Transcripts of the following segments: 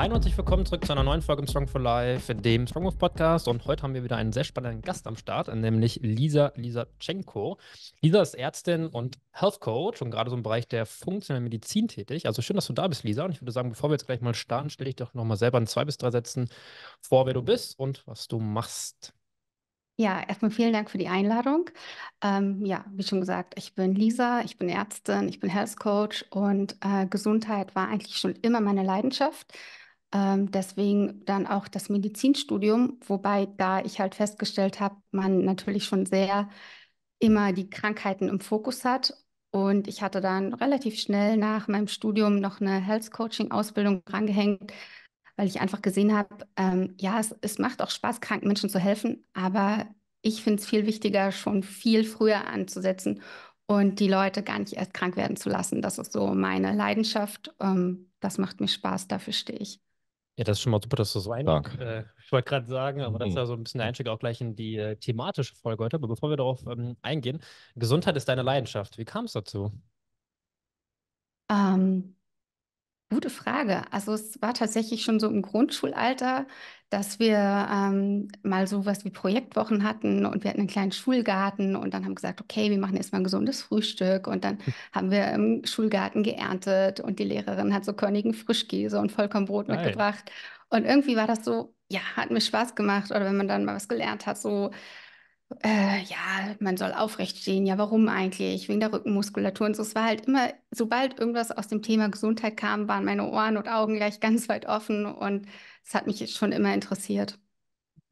Hi und herzlich willkommen zurück zu einer neuen Folge im Strong for Life, dem Strong Strongwolf Podcast. Und heute haben wir wieder einen sehr spannenden Gast am Start, nämlich Lisa Lisachenko. Lisa ist Ärztin und Health Coach und gerade so im Bereich der funktionellen Medizin tätig. Also schön, dass du da bist, Lisa. Und ich würde sagen, bevor wir jetzt gleich mal starten, stelle ich doch nochmal selber in zwei bis drei Sätzen vor, wer du bist und was du machst. Ja, erstmal vielen Dank für die Einladung. Ähm, ja, wie schon gesagt, ich bin Lisa, ich bin Ärztin, ich bin Health Coach und äh, Gesundheit war eigentlich schon immer meine Leidenschaft. Ähm, deswegen dann auch das Medizinstudium, wobei da ich halt festgestellt habe, man natürlich schon sehr immer die Krankheiten im Fokus hat. Und ich hatte dann relativ schnell nach meinem Studium noch eine Health Coaching Ausbildung rangehängt, weil ich einfach gesehen habe, ähm, ja, es, es macht auch Spaß, kranken Menschen zu helfen, aber ich finde es viel wichtiger, schon viel früher anzusetzen und die Leute gar nicht erst krank werden zu lassen. Das ist so meine Leidenschaft. Ähm, das macht mir Spaß, dafür stehe ich. Ja, das ist schon mal super, dass du so einig. Äh, ich wollte gerade sagen, aber mhm. das ist mhm. ja so ein bisschen der Einstieg auch gleich in die äh, thematische Folge heute. Aber bevor wir darauf ähm, eingehen, Gesundheit ist deine Leidenschaft. Wie kam es dazu? Ähm, Gute Frage. Also es war tatsächlich schon so im Grundschulalter, dass wir ähm, mal sowas wie Projektwochen hatten und wir hatten einen kleinen Schulgarten und dann haben gesagt, okay, wir machen erstmal ein gesundes Frühstück und dann haben wir im Schulgarten geerntet und die Lehrerin hat so körnigen Frischkäse und Vollkornbrot Geil. mitgebracht. Und irgendwie war das so, ja, hat mir Spaß gemacht. Oder wenn man dann mal was gelernt hat, so äh, ja, man soll aufrecht stehen. Ja, warum eigentlich? Wegen der Rückenmuskulatur und so. Es war halt immer, sobald irgendwas aus dem Thema Gesundheit kam, waren meine Ohren und Augen gleich ganz weit offen und es hat mich schon immer interessiert.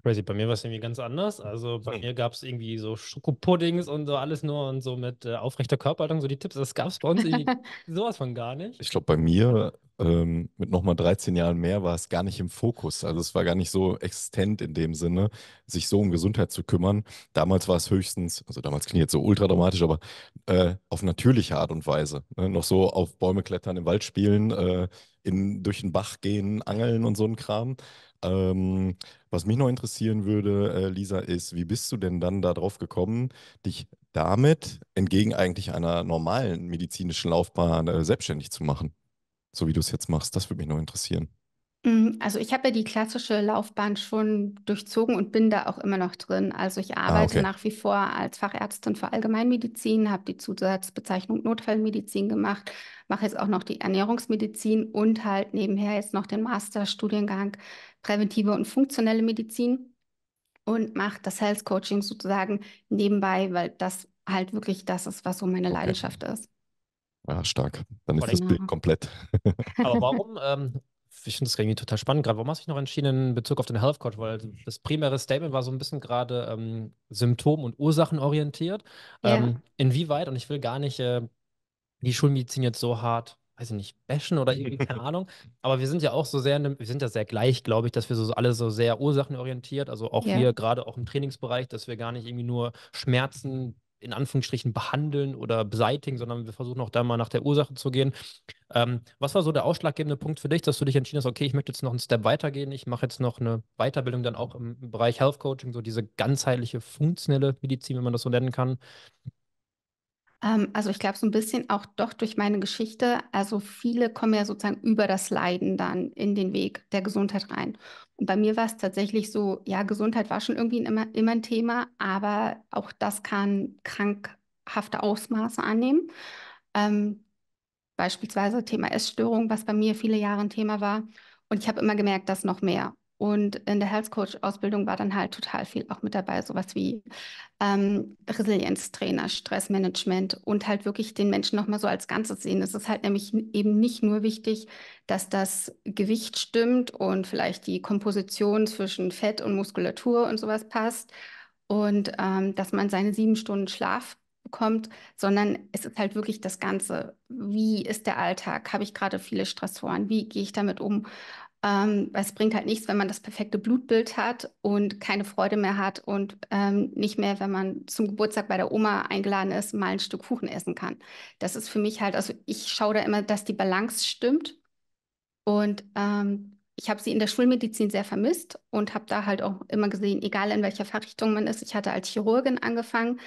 Crazy, bei mir war es irgendwie ganz anders. Also bei hm. mir gab es irgendwie so Schokopuddings und so alles nur und so mit äh, aufrechter Körperhaltung, so die Tipps, das gab es bei uns sowas von gar nicht. Ich glaube, bei mir ähm, mit nochmal 13 Jahren mehr war es gar nicht im Fokus. Also es war gar nicht so existent in dem Sinne, sich so um Gesundheit zu kümmern. Damals war es höchstens, also damals klingt jetzt so ultra dramatisch, aber äh, auf natürliche Art und Weise. Ne? Noch so auf Bäume klettern, im Wald spielen, äh, in, durch den Bach gehen, angeln und so ein Kram. Ähm, was mich noch interessieren würde, äh, Lisa, ist, wie bist du denn dann darauf gekommen, dich damit entgegen eigentlich einer normalen medizinischen Laufbahn äh, selbstständig zu machen? so wie du es jetzt machst? Das würde mich noch interessieren. Mm, also ich habe ja die klassische Laufbahn schon durchzogen und bin da auch immer noch drin. Also ich ah, arbeite ah, okay. nach wie vor als Fachärztin für Allgemeinmedizin, habe die Zusatzbezeichnung Notfallmedizin gemacht, mache jetzt auch noch die Ernährungsmedizin und halt nebenher jetzt noch den Masterstudiengang Präventive und funktionelle Medizin und mache das Health Coaching sozusagen nebenbei, weil das halt wirklich das ist, was so meine okay. Leidenschaft ist. Ja, stark. Dann ist das Bild komplett. Aber warum, ähm, ich finde das irgendwie total spannend gerade, warum hast du dich noch entschieden in Bezug auf den Health Coach? Weil das primäre Statement war so ein bisschen gerade ähm, Symptom- und Ursachenorientiert. Ja. Ähm, inwieweit, und ich will gar nicht äh, die Schulmedizin jetzt so hart weiß ich nicht, bashen oder irgendwie, keine Ahnung. Aber wir sind ja auch so sehr, wir sind ja sehr gleich, glaube ich, dass wir so alle so sehr ursachenorientiert, also auch ja. wir gerade auch im Trainingsbereich, dass wir gar nicht irgendwie nur Schmerzen in Anführungsstrichen behandeln oder beseitigen, sondern wir versuchen auch da mal nach der Ursache zu gehen. Ähm, was war so der ausschlaggebende Punkt für dich, dass du dich entschieden hast, okay, ich möchte jetzt noch einen Step weitergehen, ich mache jetzt noch eine Weiterbildung dann auch im Bereich Health Coaching, so diese ganzheitliche, funktionelle Medizin, wenn man das so nennen kann. Ähm, also ich glaube so ein bisschen auch doch durch meine Geschichte. Also viele kommen ja sozusagen über das Leiden dann in den Weg der Gesundheit rein. Und bei mir war es tatsächlich so, ja, Gesundheit war schon irgendwie immer, immer ein Thema, aber auch das kann krankhafte Ausmaße annehmen. Ähm, beispielsweise Thema Essstörung, was bei mir viele Jahre ein Thema war. Und ich habe immer gemerkt, dass noch mehr. Und in der Health Coach Ausbildung war dann halt total viel auch mit dabei, sowas wie ähm, Resilienztrainer, Stressmanagement und halt wirklich den Menschen nochmal so als Ganzes sehen. Es ist halt nämlich eben nicht nur wichtig, dass das Gewicht stimmt und vielleicht die Komposition zwischen Fett und Muskulatur und sowas passt und ähm, dass man seine sieben Stunden Schlaf bekommt, sondern es ist halt wirklich das Ganze. Wie ist der Alltag? Habe ich gerade viele Stressoren? Wie gehe ich damit um? Ähm, weil es bringt halt nichts, wenn man das perfekte Blutbild hat und keine Freude mehr hat und ähm, nicht mehr, wenn man zum Geburtstag bei der Oma eingeladen ist, mal ein Stück Kuchen essen kann. Das ist für mich halt, also ich schaue da immer, dass die Balance stimmt. Und ähm, ich habe sie in der Schulmedizin sehr vermisst und habe da halt auch immer gesehen, egal in welcher Fachrichtung man ist. Ich hatte als Chirurgin angefangen,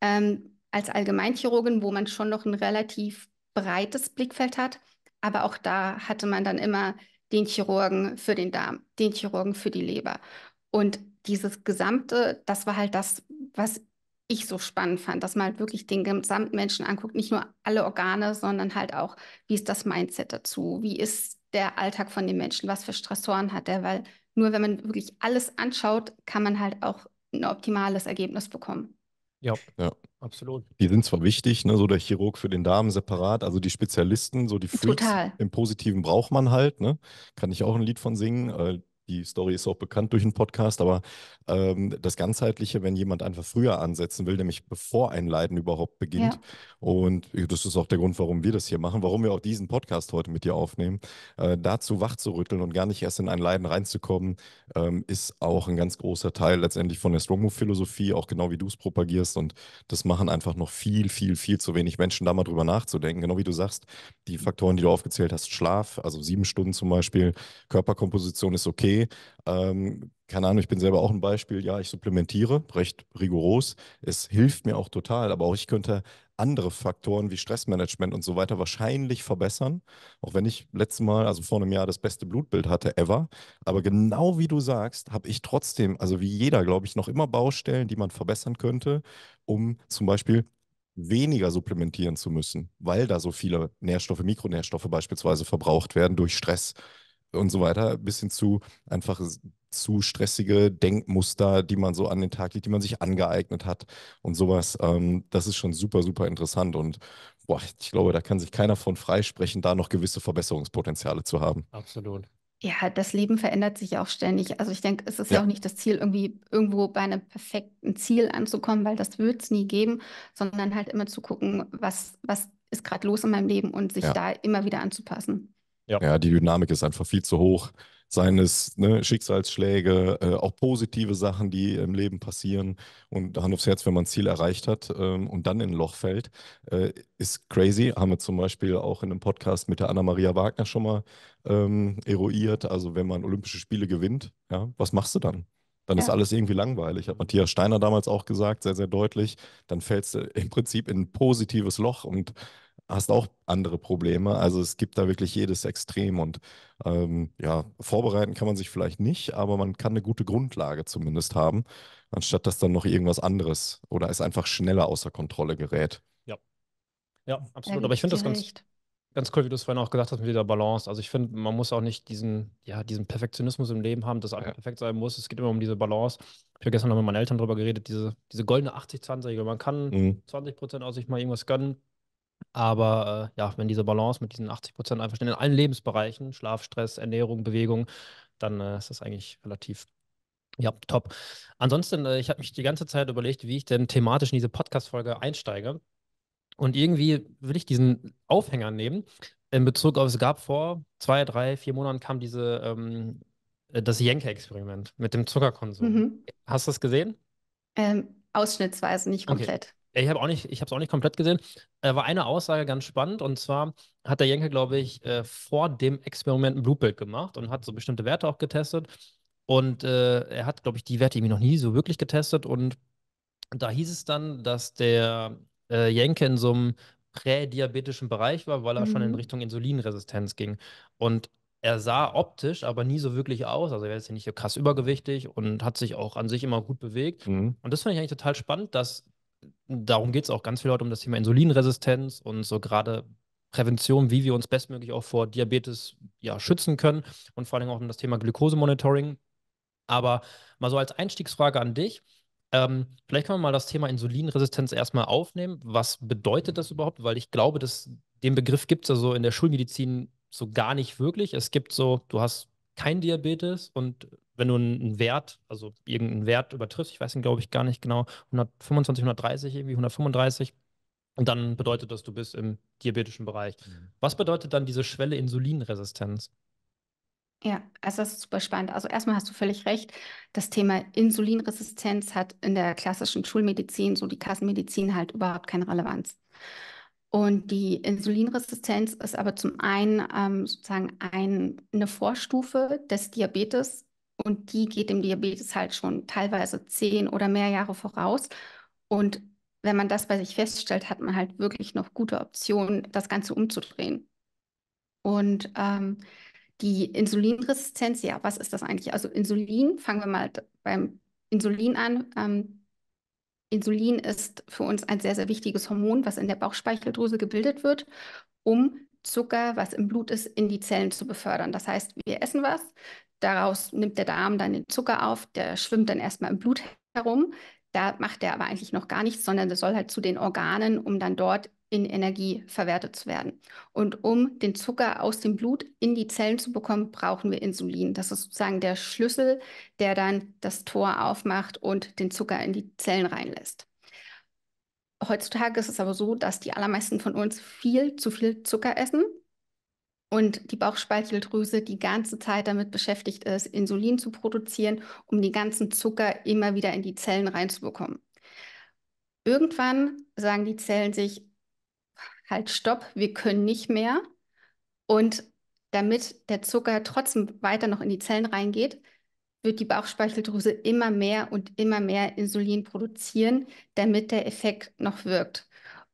ähm, als Allgemeinchirurgin, wo man schon noch ein relativ breites Blickfeld hat. Aber auch da hatte man dann immer den Chirurgen für den Darm, den Chirurgen für die Leber. Und dieses Gesamte, das war halt das, was ich so spannend fand, dass man halt wirklich den gesamten Menschen anguckt, nicht nur alle Organe, sondern halt auch, wie ist das Mindset dazu, wie ist der Alltag von den Menschen, was für Stressoren hat der, weil nur wenn man wirklich alles anschaut, kann man halt auch ein optimales Ergebnis bekommen. Ja. ja absolut. Die sind zwar wichtig, ne, so der Chirurg für den Darm separat, also die Spezialisten, so die Freaks Total. im Positiven braucht man halt, ne? Kann ich auch ein Lied von singen. Äh, die Story ist auch bekannt durch den Podcast, aber ähm, das Ganzheitliche, wenn jemand einfach früher ansetzen will, nämlich bevor ein Leiden überhaupt beginnt. Ja. Und äh, das ist auch der Grund, warum wir das hier machen, warum wir auch diesen Podcast heute mit dir aufnehmen. Äh, dazu wachzurütteln und gar nicht erst in ein Leiden reinzukommen, ähm, ist auch ein ganz großer Teil letztendlich von der Strong Move Philosophie, auch genau wie du es propagierst. Und das machen einfach noch viel, viel, viel zu wenig Menschen, da mal drüber nachzudenken. Genau wie du sagst, die Faktoren, die du aufgezählt hast, Schlaf, also sieben Stunden zum Beispiel, Körperkomposition ist okay ähm, keine Ahnung, ich bin selber auch ein Beispiel, ja, ich supplementiere recht rigoros. Es hilft mir auch total, aber auch ich könnte andere Faktoren wie Stressmanagement und so weiter wahrscheinlich verbessern. Auch wenn ich letztes Mal, also vor einem Jahr, das beste Blutbild hatte ever. Aber genau wie du sagst, habe ich trotzdem, also wie jeder, glaube ich, noch immer Baustellen, die man verbessern könnte, um zum Beispiel weniger supplementieren zu müssen, weil da so viele Nährstoffe, Mikronährstoffe beispielsweise verbraucht werden durch Stress und so weiter, bis hin zu einfach zu stressige Denkmuster, die man so an den Tag legt, die man sich angeeignet hat und sowas. Ähm, das ist schon super, super interessant und boah, ich glaube, da kann sich keiner von freisprechen, da noch gewisse Verbesserungspotenziale zu haben. Absolut. Ja, das Leben verändert sich auch ständig. Also ich denke, es ist ja. ja. auch nicht das Ziel, irgendwie irgendwo bei einem perfekten Ziel anzukommen, weil das wird es nie geben, sondern halt immer zu gucken, was, was ist gerade los in meinem Leben und sich ja. da immer wieder anzupassen. Ja. ja, die Dynamik ist einfach viel zu hoch. Seines ne, Schicksalsschläge, äh, auch positive Sachen, die im Leben passieren und Hand aufs Herz, wenn man ein Ziel erreicht hat ähm, und dann in ein Loch fällt, äh, ist crazy. Haben wir zum Beispiel auch in einem Podcast mit der Anna-Maria Wagner schon mal ähm, eruiert. Also, wenn man Olympische Spiele gewinnt, ja, was machst du dann? dann ja. ist alles irgendwie langweilig. Hat Matthias Steiner damals auch gesagt, sehr, sehr deutlich. Dann fällst du im Prinzip in ein positives Loch und hast auch andere Probleme. Also es gibt da wirklich jedes Extrem und ähm, ja, vorbereiten kann man sich vielleicht nicht, aber man kann eine gute Grundlage zumindest haben, anstatt dass dann noch irgendwas anderes oder es einfach schneller außer Kontrolle gerät. Ja, ja absolut. aber ich finde das ganz, ganz cool, wie du es vorhin auch gesagt hast mit der Balance. Also ich finde, man muss auch nicht diesen, ja, diesen Perfektionismus im Leben haben, dass alles ja. perfekt sein muss. Es geht immer um diese Balance. Ich habe gestern noch mit meinen Eltern darüber geredet, diese, diese goldene 80-20-Regel. Man kann mhm. 20 Prozent aus sich mal irgendwas gönnen aber äh, ja, wenn diese Balance mit diesen 80 Prozent einfach steht, in allen Lebensbereichen, Schlaf, Stress, Ernährung, Bewegung, dann äh, ist das eigentlich relativ ja, top. Ansonsten, äh, ich habe mich die ganze Zeit überlegt, wie ich denn thematisch in diese Podcast-Folge einsteige. Und irgendwie will ich diesen Aufhänger nehmen in Bezug auf, es gab vor zwei, drei, vier Monaten kam diese, ähm, äh, das Jenke-Experiment mit dem Zuckerkonsum. Mhm. Hast du das gesehen? Ähm, ausschnittsweise, nicht komplett. Okay. Ich habe auch nicht, ich habe es auch nicht komplett gesehen. Äh, war eine Aussage ganz spannend und zwar hat der Jenke, glaube ich, äh, vor dem Experiment ein Blutbild gemacht und hat so bestimmte Werte auch getestet. Und äh, er hat, glaube ich, die Werte irgendwie noch nie so wirklich getestet. Und da hieß es dann, dass der äh, Jenke in so einem prädiabetischen Bereich war, weil er mhm. schon in mhm. Richtung Insulinresistenz ging. Und er sah optisch aber nie so wirklich aus. Also er ist ja nicht so krass übergewichtig und hat sich auch an sich immer gut bewegt. Mhm. Und das fand ich eigentlich total spannend, dass darum geht es auch ganz viel heute um das Thema Insulinresistenz und so gerade Prävention, wie wir uns bestmöglich auch vor Diabetes ja, schützen können und vor allem auch um das Thema Glukosemonitoring. Aber mal so als Einstiegsfrage an dich. Ähm, vielleicht können wir mal das Thema Insulinresistenz erstmal aufnehmen. Was bedeutet das überhaupt? Weil ich glaube, dass den Begriff gibt es ja so in der Schulmedizin so gar nicht wirklich. Es gibt so, du hast kein Diabetes und wenn du einen Wert, also irgendeinen Wert übertriffst, ich weiß ihn glaube ich gar nicht genau, 125, 130, irgendwie 135, und dann bedeutet das, du bist im diabetischen Bereich. Mhm. Was bedeutet dann diese Schwelle Insulinresistenz? Ja, also das ist super spannend. Also erstmal hast du völlig recht. Das Thema Insulinresistenz hat in der klassischen Schulmedizin, so die Kassenmedizin, halt überhaupt keine Relevanz. Und die Insulinresistenz ist aber zum einen ähm, sozusagen ein, eine Vorstufe des Diabetes und die geht dem Diabetes halt schon teilweise zehn oder mehr Jahre voraus. Und wenn man das bei sich feststellt, hat man halt wirklich noch gute Optionen, das Ganze umzudrehen. Und ähm, die Insulinresistenz, ja, was ist das eigentlich? Also Insulin, fangen wir mal beim Insulin an. Ähm, Insulin ist für uns ein sehr, sehr wichtiges Hormon, was in der Bauchspeicheldrüse gebildet wird, um Zucker, was im Blut ist, in die Zellen zu befördern. Das heißt, wir essen was, daraus nimmt der Darm dann den Zucker auf, der schwimmt dann erstmal im Blut herum. Da macht er aber eigentlich noch gar nichts, sondern das soll halt zu den Organen, um dann dort in Energie verwertet zu werden. Und um den Zucker aus dem Blut in die Zellen zu bekommen, brauchen wir Insulin. Das ist sozusagen der Schlüssel, der dann das Tor aufmacht und den Zucker in die Zellen reinlässt. Heutzutage ist es aber so, dass die allermeisten von uns viel zu viel Zucker essen und die Bauchspeicheldrüse die ganze Zeit damit beschäftigt ist, Insulin zu produzieren, um den ganzen Zucker immer wieder in die Zellen reinzubekommen. Irgendwann sagen die Zellen sich, halt stopp, wir können nicht mehr. Und damit der Zucker trotzdem weiter noch in die Zellen reingeht, wird die Bauchspeicheldrüse immer mehr und immer mehr Insulin produzieren, damit der Effekt noch wirkt.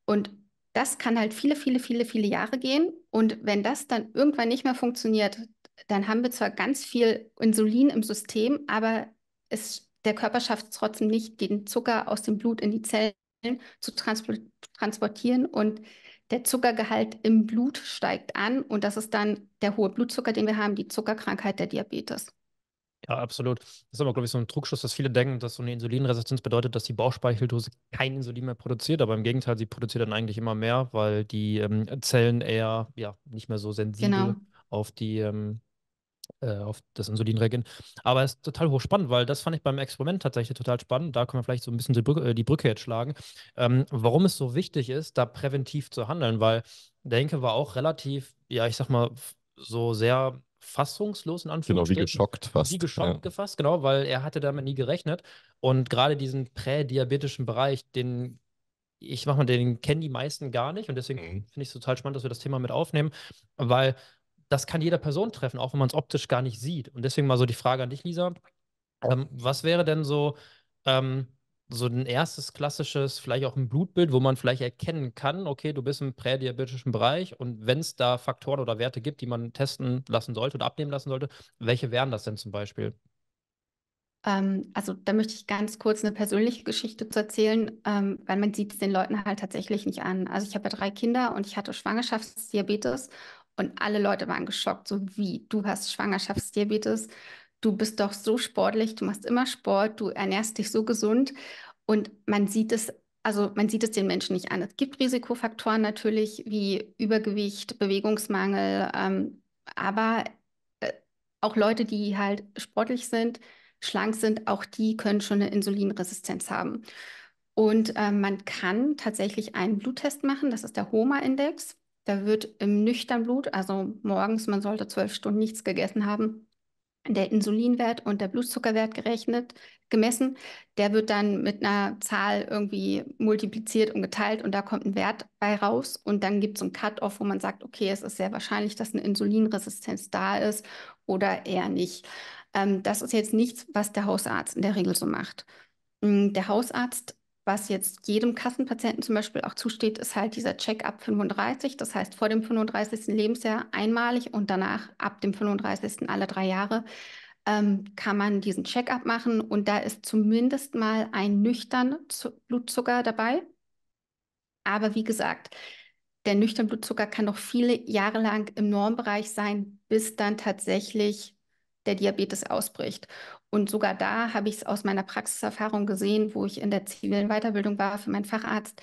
Und das kann halt viele, viele, viele, viele Jahre gehen. Und wenn das dann irgendwann nicht mehr funktioniert, dann haben wir zwar ganz viel Insulin im System, aber es, der Körper schafft es trotzdem nicht, den Zucker aus dem Blut in die Zellen zu transportieren und der Zuckergehalt im Blut steigt an und das ist dann der hohe Blutzucker, den wir haben, die Zuckerkrankheit der Diabetes. Ja, absolut. Das ist aber, glaube ich, so ein Trugschluss, dass viele denken, dass so eine Insulinresistenz bedeutet, dass die Bauchspeicheldose kein Insulin mehr produziert. Aber im Gegenteil, sie produziert dann eigentlich immer mehr, weil die ähm, Zellen eher ja, nicht mehr so sensibel genau. auf die ähm, äh, auf das Insulin reagieren. Aber es ist total hochspannend, weil das fand ich beim Experiment tatsächlich total spannend. Da können wir vielleicht so ein bisschen die Brücke, äh, die Brücke jetzt schlagen, ähm, warum es so wichtig ist, da präventiv zu handeln, weil denke war auch relativ, ja, ich sag mal, so sehr fassungslos in Anführungsstrichen. Genau, wie geschockt fast. Wie geschockt ja. gefasst, genau, weil er hatte damit nie gerechnet. Und gerade diesen prädiabetischen Bereich, den ich mach mal, den kennen die meisten gar nicht und deswegen mhm. finde ich es total spannend, dass wir das Thema mit aufnehmen, weil das kann jeder Person treffen, auch wenn man es optisch gar nicht sieht. Und deswegen mal so die Frage an dich, Lisa. Ähm, was wäre denn so, ähm, so ein erstes klassisches, vielleicht auch ein Blutbild, wo man vielleicht erkennen kann, okay, du bist im prädiabetischen Bereich und wenn es da Faktoren oder Werte gibt, die man testen lassen sollte oder abnehmen lassen sollte, welche wären das denn zum Beispiel? Ähm, also da möchte ich ganz kurz eine persönliche Geschichte zu erzählen, ähm, weil man sieht es den Leuten halt tatsächlich nicht an. Also ich habe ja drei Kinder und ich hatte Schwangerschaftsdiabetes und alle Leute waren geschockt, so wie, du hast Schwangerschaftsdiabetes, du bist doch so sportlich, du machst immer Sport, du ernährst dich so gesund. Und man sieht es, also man sieht es den Menschen nicht an. Es gibt Risikofaktoren natürlich wie Übergewicht, Bewegungsmangel, ähm, aber äh, auch Leute, die halt sportlich sind, schlank sind, auch die können schon eine Insulinresistenz haben. Und äh, man kann tatsächlich einen Bluttest machen, das ist der HOMA-Index. Da wird im nüchtern Blut, also morgens, man sollte zwölf Stunden nichts gegessen haben, der Insulinwert und der Blutzuckerwert gerechnet, gemessen. Der wird dann mit einer Zahl irgendwie multipliziert und geteilt und da kommt ein Wert bei raus. Und dann gibt es einen Cut-off, wo man sagt, okay, es ist sehr wahrscheinlich, dass eine Insulinresistenz da ist oder eher nicht. Ähm, das ist jetzt nichts, was der Hausarzt in der Regel so macht. Mm, der Hausarzt was jetzt jedem Kassenpatienten zum Beispiel auch zusteht, ist halt dieser Check-up 35. Das heißt, vor dem 35. Lebensjahr einmalig und danach ab dem 35. alle drei Jahre ähm, kann man diesen Check-up machen. Und da ist zumindest mal ein nüchtern Blutzucker dabei. Aber wie gesagt, der nüchtern Blutzucker kann noch viele Jahre lang im Normbereich sein, bis dann tatsächlich der Diabetes ausbricht. Und sogar da habe ich es aus meiner Praxiserfahrung gesehen, wo ich in der zivilen Weiterbildung war für meinen Facharzt.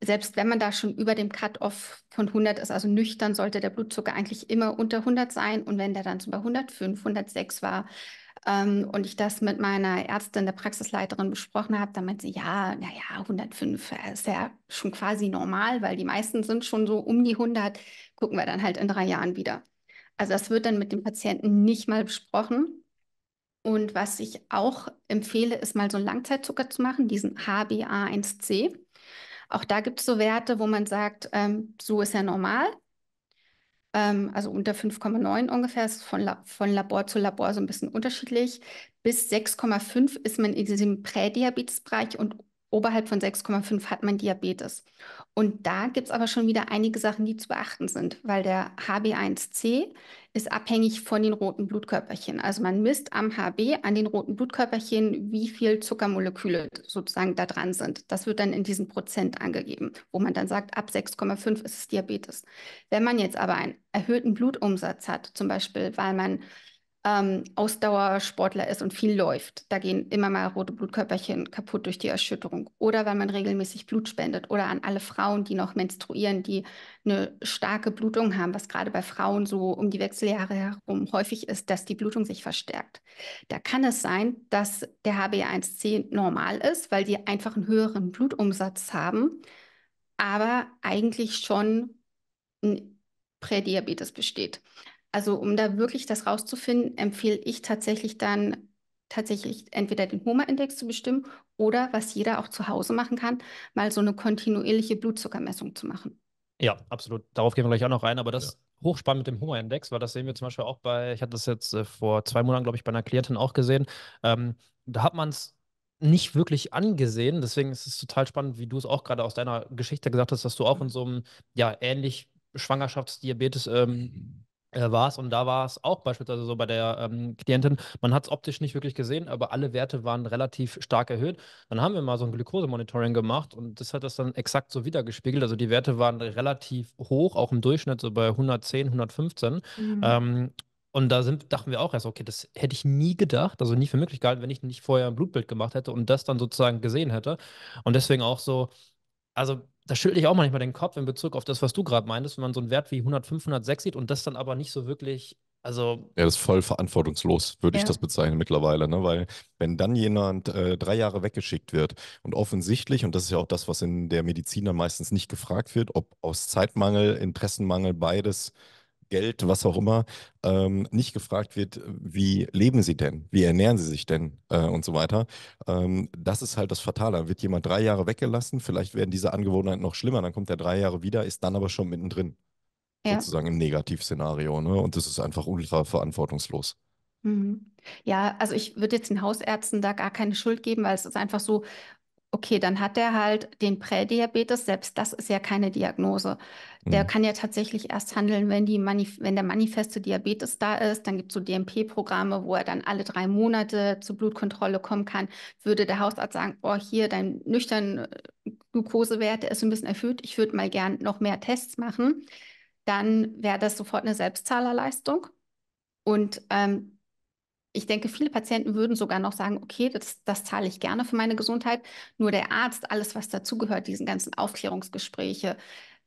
Selbst wenn man da schon über dem Cut-off von 100 ist, also nüchtern, sollte der Blutzucker eigentlich immer unter 100 sein. Und wenn der dann so bei 105, 106 war, ähm, und ich das mit meiner Ärztin, der Praxisleiterin besprochen habe, dann meint sie, ja, naja, 105 äh, ist ja schon quasi normal, weil die meisten sind schon so um die 100, gucken wir dann halt in drei Jahren wieder. Also das wird dann mit dem Patienten nicht mal besprochen. Und was ich auch empfehle, ist mal so einen Langzeitzucker zu machen, diesen HbA1c. Auch da gibt es so Werte, wo man sagt, ähm, so ist ja normal. Ähm, also unter 5,9 ungefähr, ist von, La von Labor zu Labor so ein bisschen unterschiedlich. Bis 6,5 ist man in diesem Prädiabetesbereich und oberhalb von 6,5 hat man Diabetes. Und da gibt es aber schon wieder einige Sachen, die zu beachten sind, weil der HB1C ist abhängig von den roten Blutkörperchen. Also man misst am HB, an den roten Blutkörperchen, wie viel Zuckermoleküle sozusagen da dran sind. Das wird dann in diesen Prozent angegeben, wo man dann sagt, ab 6,5 ist es Diabetes. Wenn man jetzt aber einen erhöhten Blutumsatz hat, zum Beispiel, weil man ähm, Ausdauersportler ist und viel läuft, da gehen immer mal rote Blutkörperchen kaputt durch die Erschütterung. Oder wenn man regelmäßig Blut spendet oder an alle Frauen, die noch menstruieren, die eine starke Blutung haben, was gerade bei Frauen so um die Wechseljahre herum häufig ist, dass die Blutung sich verstärkt. Da kann es sein, dass der HbA1c normal ist, weil die einfach einen höheren Blutumsatz haben, aber eigentlich schon ein Prädiabetes besteht. Also um da wirklich das rauszufinden, empfehle ich tatsächlich dann tatsächlich entweder den HOMA-Index zu bestimmen oder, was jeder auch zu Hause machen kann, mal so eine kontinuierliche Blutzuckermessung zu machen. Ja, absolut. Darauf gehen wir gleich auch noch rein, aber das ja. hochspannend mit dem Hunger-Index, weil das sehen wir zum Beispiel auch bei, ich hatte das jetzt äh, vor zwei Monaten, glaube ich, bei einer Klientin auch gesehen. Ähm, da hat man es nicht wirklich angesehen. Deswegen ist es total spannend, wie du es auch gerade aus deiner Geschichte gesagt hast, dass du auch in so einem ja ähnlich Schwangerschaftsdiabetes ähm, äh, war es und da war es auch beispielsweise so bei der ähm, Klientin, man hat es optisch nicht wirklich gesehen, aber alle Werte waren relativ stark erhöht. Dann haben wir mal so ein Glukosemonitoring gemacht und das hat das dann exakt so wiedergespiegelt. Also die Werte waren relativ hoch, auch im Durchschnitt so bei 110, 115. Mhm. Ähm, und da sind, dachten wir auch erst, okay, das hätte ich nie gedacht, also nie für möglich gehalten, wenn ich nicht vorher ein Blutbild gemacht hätte und das dann sozusagen gesehen hätte. Und deswegen auch so, also da schüttel ich auch manchmal den Kopf in Bezug auf das, was du gerade meintest, wenn man so einen Wert wie 100, 500, 6 sieht und das dann aber nicht so wirklich, also. Ja, das ist voll verantwortungslos, würde ja. ich das bezeichnen mittlerweile, ne? weil wenn dann jemand äh, drei Jahre weggeschickt wird und offensichtlich, und das ist ja auch das, was in der Medizin dann meistens nicht gefragt wird, ob aus Zeitmangel, Interessenmangel, beides Geld, was auch immer, ähm, nicht gefragt wird, wie leben sie denn, wie ernähren sie sich denn äh, und so weiter. Ähm, das ist halt das Fatale. Wird jemand drei Jahre weggelassen, vielleicht werden diese Angewohnheiten noch schlimmer, dann kommt er drei Jahre wieder, ist dann aber schon mittendrin. Ja. Sozusagen im Negativszenario. Ne? Und das ist einfach ultra verantwortungslos. Mhm. Ja, also ich würde jetzt den Hausärzten da gar keine Schuld geben, weil es ist einfach so, okay, dann hat er halt den Prädiabetes, selbst das ist ja keine Diagnose. Der mhm. kann ja tatsächlich erst handeln, wenn, die Manif wenn der manifeste Diabetes da ist. Dann gibt es so DMP-Programme, wo er dann alle drei Monate zur Blutkontrolle kommen kann. Würde der Hausarzt sagen, oh, hier, dein nüchtern äh, Glukosewert ist ein bisschen erhöht, ich würde mal gern noch mehr Tests machen, dann wäre das sofort eine Selbstzahlerleistung. Und ähm, ich denke, viele Patienten würden sogar noch sagen, okay, das, das, zahle ich gerne für meine Gesundheit. Nur der Arzt, alles, was dazugehört, diesen ganzen Aufklärungsgespräche,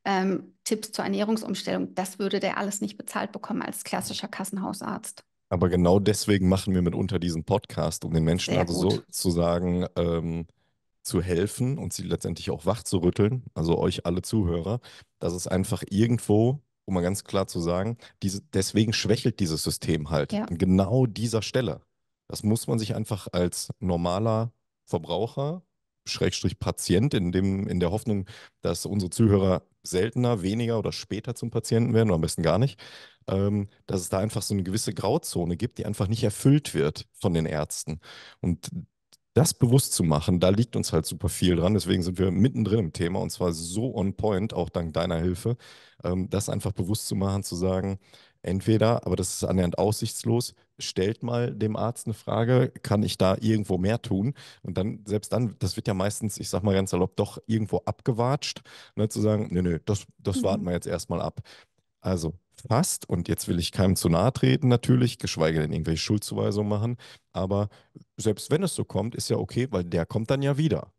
ähm, Tipps zur Ernährungsumstellung, das würde der alles nicht bezahlt bekommen als klassischer Kassenhausarzt. Aber genau deswegen machen wir mitunter diesen Podcast, um den Menschen Sehr also gut. so ähm, zu helfen und sie letztendlich auch wach zu rütteln, also euch alle Zuhörer, dass es einfach irgendwo um mal ganz klar zu sagen, diese, deswegen schwächelt dieses System halt ja. an genau dieser Stelle. Das muss man sich einfach als normaler Verbraucher, Schrägstrich Patient, in, dem, in der Hoffnung, dass unsere Zuhörer seltener, weniger oder später zum Patienten werden, oder am besten gar nicht, ähm, dass es da einfach so eine gewisse Grauzone gibt, die einfach nicht erfüllt wird von den Ärzten. Und das bewusst zu machen, da liegt uns halt super viel dran. Deswegen sind wir mittendrin im Thema und zwar so on point, auch dank deiner Hilfe, ähm, das einfach bewusst zu machen, zu sagen, entweder, aber das ist annähernd aussichtslos, stellt mal dem Arzt eine Frage, kann ich da irgendwo mehr tun? Und dann, selbst dann, das wird ja meistens, ich sag mal ganz salopp, doch irgendwo abgewatscht, ne, zu sagen, nee, nee, das, das mhm. warten wir jetzt erstmal ab. Also fast, und jetzt will ich keinem zu nahe treten natürlich, geschweige denn irgendwelche Schuldzuweisungen machen, aber selbst wenn es so kommt, ist ja okay, weil der kommt dann ja wieder.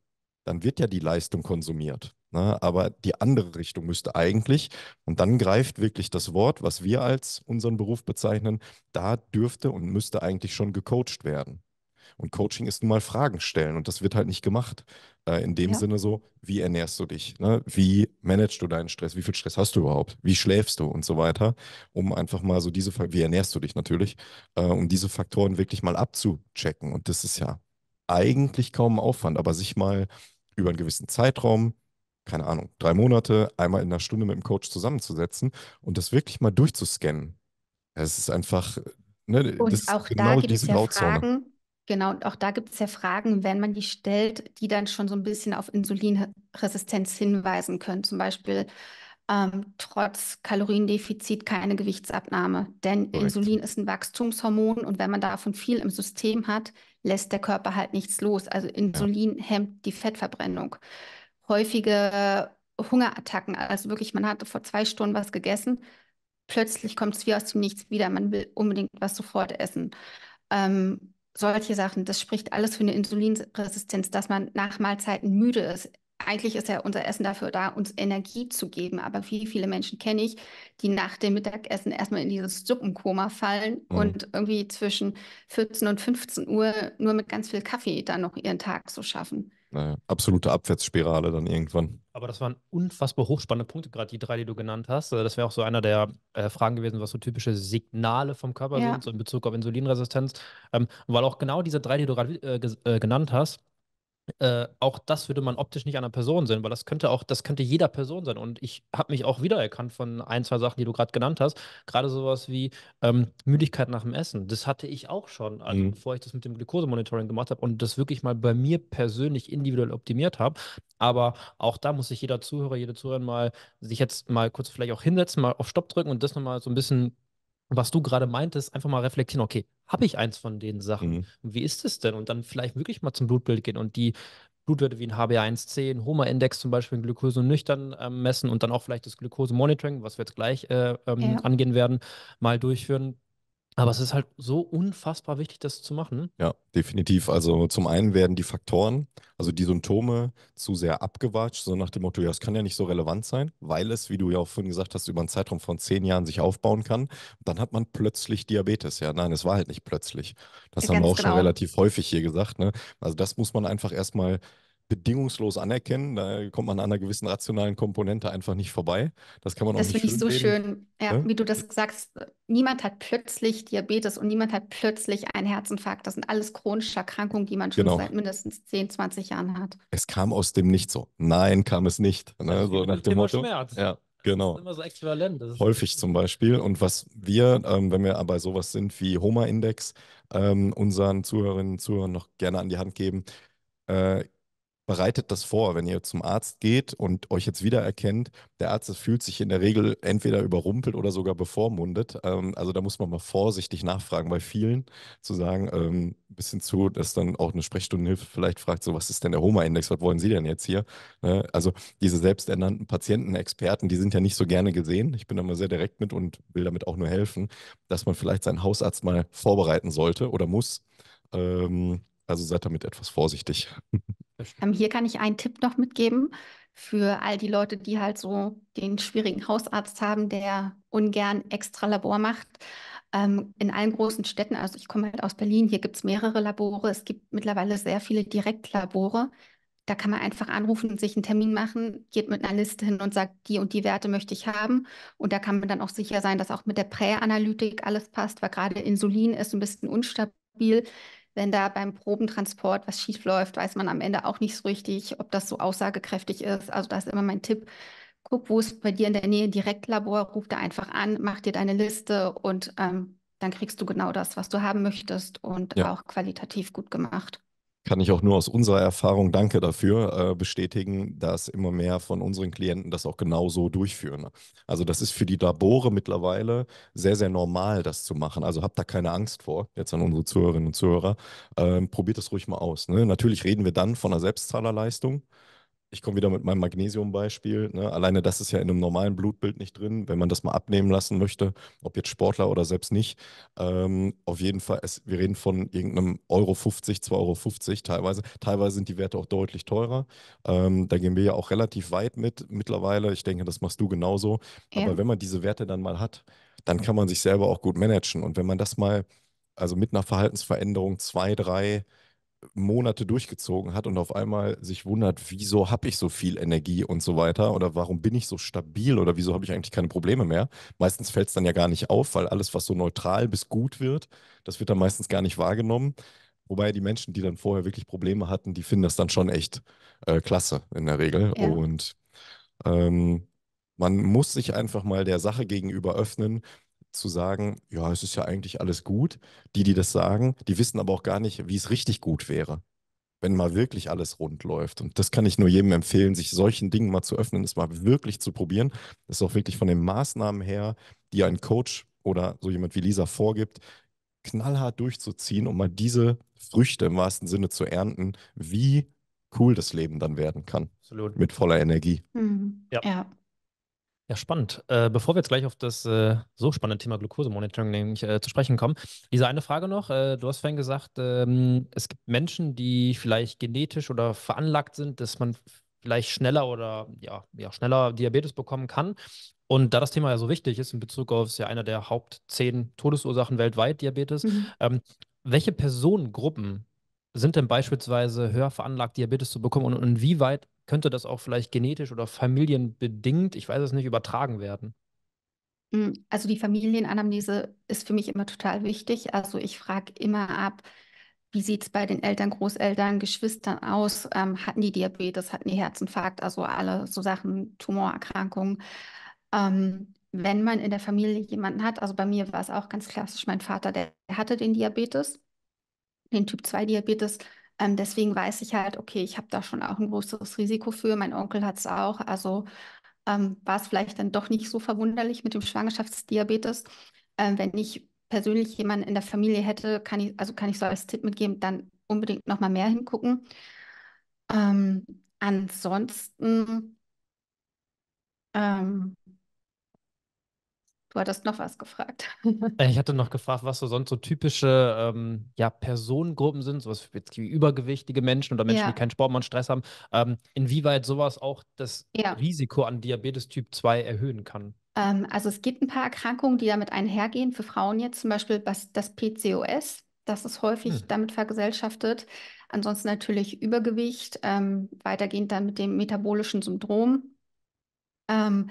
Dann wird ja die Leistung konsumiert. Ne? Aber die andere Richtung müsste eigentlich, und dann greift wirklich das Wort, was wir als unseren Beruf bezeichnen, da dürfte und müsste eigentlich schon gecoacht werden. Und Coaching ist nun mal Fragen stellen und das wird halt nicht gemacht. Äh, in dem ja. Sinne so, wie ernährst du dich? Ne? Wie managst du deinen Stress? Wie viel Stress hast du überhaupt? Wie schläfst du und so weiter? Um einfach mal so diese, wie ernährst du dich natürlich, äh, um diese Faktoren wirklich mal abzuchecken. Und das ist ja eigentlich kaum Aufwand, aber sich mal über einen gewissen Zeitraum keine Ahnung, drei Monate einmal in einer Stunde mit dem Coach zusammenzusetzen und das wirklich mal durchzuscannen. Es ist einfach, ne, und das auch ist da genau gibt diese es ja Fragen, Genau, und auch da gibt es ja Fragen, wenn man die stellt, die dann schon so ein bisschen auf Insulinresistenz hinweisen können. Zum Beispiel ähm, trotz Kaloriendefizit keine Gewichtsabnahme. Denn Correct. Insulin ist ein Wachstumshormon und wenn man davon viel im System hat, lässt der Körper halt nichts los. Also Insulin ja. hemmt die Fettverbrennung. Häufige äh, Hungerattacken, also wirklich, man hatte vor zwei Stunden was gegessen, plötzlich kommt es wie aus dem Nichts wieder, man will unbedingt was sofort essen. Ähm, solche Sachen, das spricht alles für eine Insulinresistenz, dass man nach Mahlzeiten müde ist. Eigentlich ist ja unser Essen dafür da, uns Energie zu geben. Aber wie viele Menschen kenne ich, die nach dem Mittagessen erstmal in dieses Suppenkoma fallen mhm. und irgendwie zwischen 14 und 15 Uhr nur mit ganz viel Kaffee dann noch ihren Tag so schaffen. Naja, absolute Abwärtsspirale dann irgendwann. Aber das waren unfassbar hochspannende Punkte, gerade die drei, die du genannt hast. Äh, das wäre auch so einer der äh, Fragen gewesen, was so typische Signale vom Körper ja. sind, so in Bezug auf Insulinresistenz. Ähm, weil auch genau diese drei, die du gerade äh, äh, genannt hast, äh, auch das würde man optisch nicht an einer Person sehen, weil das könnte auch, das könnte jeder Person sein. Und ich habe mich auch wiedererkannt von ein, zwei Sachen, die du gerade genannt hast. Gerade sowas wie ähm, Müdigkeit nach dem Essen. Das hatte ich auch schon, also, mhm. bevor ich das mit dem Glukosemonitoring gemacht habe und das wirklich mal bei mir persönlich individuell optimiert habe. Aber auch da muss sich jeder Zuhörer, jede Zuhörerin mal sich jetzt mal kurz vielleicht auch hinsetzen, mal auf Stopp drücken und das nochmal so ein bisschen was du gerade meintest, einfach mal reflektieren, okay, habe ich eins von den Sachen? Mhm. Wie ist es denn? Und dann vielleicht wirklich mal zum Blutbild gehen und die Blutwerte wie ein HbA1c, ein Homa-Index zum Beispiel, ein Glucose nüchtern äh, messen und dann auch vielleicht das Glukose-Monitoring, was wir jetzt gleich äh, ähm, ja. angehen werden, mal durchführen. Aber es ist halt so unfassbar wichtig, das zu machen. Ja, definitiv. Also zum einen werden die Faktoren, also die Symptome, zu sehr abgewatscht, so nach dem Motto, ja, es kann ja nicht so relevant sein, weil es, wie du ja auch vorhin gesagt hast, über einen Zeitraum von zehn Jahren sich aufbauen kann. Dann hat man plötzlich Diabetes. Ja, nein, es war halt nicht plötzlich. Das ja, haben wir auch genau. schon relativ häufig hier gesagt. Ne? Also das muss man einfach erstmal bedingungslos anerkennen. Da kommt man an einer gewissen rationalen Komponente einfach nicht vorbei. Das kann man das auch nicht Das finde ich so reden. schön, ja, ja? Ne? wie du das sagst. Niemand hat plötzlich Diabetes und niemand hat plötzlich einen Herzinfarkt. Das sind alles chronische Erkrankungen, die man schon genau. seit mindestens 10, 20 Jahren hat. Es kam aus dem Nicht so. Nein, kam es nicht. Ne? So nach dem Motto. Schmerz. Ja. Genau. So Häufig zum Beispiel. Und was wir, ähm, wenn wir aber sowas sind wie Homa-Index, ähm, unseren Zuhörerinnen und Zuhörern noch gerne an die Hand geben, äh, bereitet das vor, wenn ihr zum Arzt geht und euch jetzt wiedererkennt. Der Arzt fühlt sich in der Regel entweder überrumpelt oder sogar bevormundet. Ähm, also da muss man mal vorsichtig nachfragen bei vielen, zu sagen, ähm, bisschen zu, dass dann auch eine Sprechstundenhilfe vielleicht fragt, so was ist denn der HOMA-Index, was wollen Sie denn jetzt hier? Ne? Also diese selbsternannten Patientenexperten, die sind ja nicht so gerne gesehen. Ich bin da mal sehr direkt mit und will damit auch nur helfen, dass man vielleicht seinen Hausarzt mal vorbereiten sollte oder muss. Ähm, also seid damit etwas vorsichtig. Ähm, hier kann ich einen Tipp noch mitgeben für all die Leute, die halt so den schwierigen Hausarzt haben, der ungern extra Labor macht. Ähm, in allen großen Städten, also ich komme halt aus Berlin, hier gibt es mehrere Labore. Es gibt mittlerweile sehr viele Direktlabore. Da kann man einfach anrufen und sich einen Termin machen, geht mit einer Liste hin und sagt, die und die Werte möchte ich haben. Und da kann man dann auch sicher sein, dass auch mit der Präanalytik alles passt, weil gerade Insulin ist ein bisschen unstabil wenn da beim Probentransport was schief läuft, weiß man am Ende auch nicht so richtig, ob das so aussagekräftig ist. Also da ist immer mein Tipp, guck, wo ist bei dir in der Nähe ein Direktlabor, ruf da einfach an, mach dir deine Liste und ähm, dann kriegst du genau das, was du haben möchtest und ja. auch qualitativ gut gemacht kann ich auch nur aus unserer Erfahrung, danke dafür, äh, bestätigen, dass immer mehr von unseren Klienten das auch genauso durchführen. Also das ist für die Labore mittlerweile sehr, sehr normal, das zu machen. Also habt da keine Angst vor, jetzt an unsere Zuhörerinnen und Zuhörer. Ähm, probiert das ruhig mal aus. Ne? Natürlich reden wir dann von einer Selbstzahlerleistung ich komme wieder mit meinem Magnesium-Beispiel. Ne? Alleine das ist ja in einem normalen Blutbild nicht drin, wenn man das mal abnehmen lassen möchte, ob jetzt Sportler oder selbst nicht. Ähm, auf jeden Fall, es, wir reden von irgendeinem Euro 50, 2,50 Euro 50 teilweise. Teilweise sind die Werte auch deutlich teurer. Ähm, da gehen wir ja auch relativ weit mit mittlerweile. Ich denke, das machst du genauso. Ja. Aber wenn man diese Werte dann mal hat, dann kann man sich selber auch gut managen. Und wenn man das mal, also mit einer Verhaltensveränderung zwei, drei, Monate durchgezogen hat und auf einmal sich wundert, wieso habe ich so viel Energie und so weiter oder warum bin ich so stabil oder wieso habe ich eigentlich keine Probleme mehr. Meistens fällt es dann ja gar nicht auf, weil alles, was so neutral bis gut wird, das wird dann meistens gar nicht wahrgenommen. Wobei die Menschen, die dann vorher wirklich Probleme hatten, die finden das dann schon echt äh, klasse in der Regel. Ja. Und ähm, man muss sich einfach mal der Sache gegenüber öffnen zu sagen, ja, es ist ja eigentlich alles gut. Die, die das sagen, die wissen aber auch gar nicht, wie es richtig gut wäre, wenn mal wirklich alles rund läuft. Und das kann ich nur jedem empfehlen, sich solchen Dingen mal zu öffnen, es mal wirklich zu probieren. Das ist auch wirklich von den Maßnahmen her, die ein Coach oder so jemand wie Lisa vorgibt, knallhart durchzuziehen, um mal diese Früchte im wahrsten Sinne zu ernten, wie cool das Leben dann werden kann. Absolut. Mit voller Energie. Mhm. Ja. ja. Ja, spannend. Äh, bevor wir jetzt gleich auf das äh, so spannende Thema Glukosemonitoring äh, zu sprechen kommen, diese eine Frage noch. Äh, du hast vorhin gesagt, ähm, es gibt Menschen, die vielleicht genetisch oder veranlagt sind, dass man vielleicht schneller oder ja, ja, schneller Diabetes bekommen kann. Und da das Thema ja so wichtig ist in Bezug auf ist ja einer der Haupt zehn Todesursachen weltweit, Diabetes, mhm. ähm, welche Personengruppen sind denn beispielsweise höher veranlagt, Diabetes zu bekommen und inwieweit könnte das auch vielleicht genetisch oder familienbedingt, ich weiß es nicht, übertragen werden? Hm, also die Familienanamnese ist für mich immer total wichtig. Also ich frage immer ab, wie sieht es bei den Eltern, Großeltern, Geschwistern aus? Ähm, hatten die Diabetes, hatten die Herzinfarkt, also alle so Sachen, Tumorerkrankungen. Ähm, wenn man in der Familie jemanden hat, also bei mir war es auch ganz klassisch, mein Vater, der hatte den Diabetes, den Typ 2 Diabetes, ähm, deswegen weiß ich halt, okay, ich habe da schon auch ein großes Risiko für. Mein Onkel hat es auch. Also ähm, war es vielleicht dann doch nicht so verwunderlich mit dem Schwangerschaftsdiabetes. Ähm, wenn ich persönlich jemanden in der Familie hätte, kann ich, also kann ich so als Tipp mitgeben, dann unbedingt nochmal mehr hingucken. Ähm, ansonsten ähm, Du hattest noch was gefragt. Äh, ich hatte noch gefragt, was so sonst so typische ähm, ja, Personengruppen sind, sowas wie übergewichtige Menschen oder Menschen, ja. die keinen Sport und Stress haben, ähm, inwieweit sowas auch das ja. Risiko an Diabetes Typ 2 erhöhen kann. Ähm, also es gibt ein paar Erkrankungen, die damit einhergehen. Für Frauen jetzt zum Beispiel das PCOS, das ist häufig hm. damit vergesellschaftet. Ansonsten natürlich Übergewicht, ähm, weitergehend dann mit dem metabolischen Syndrom, ähm,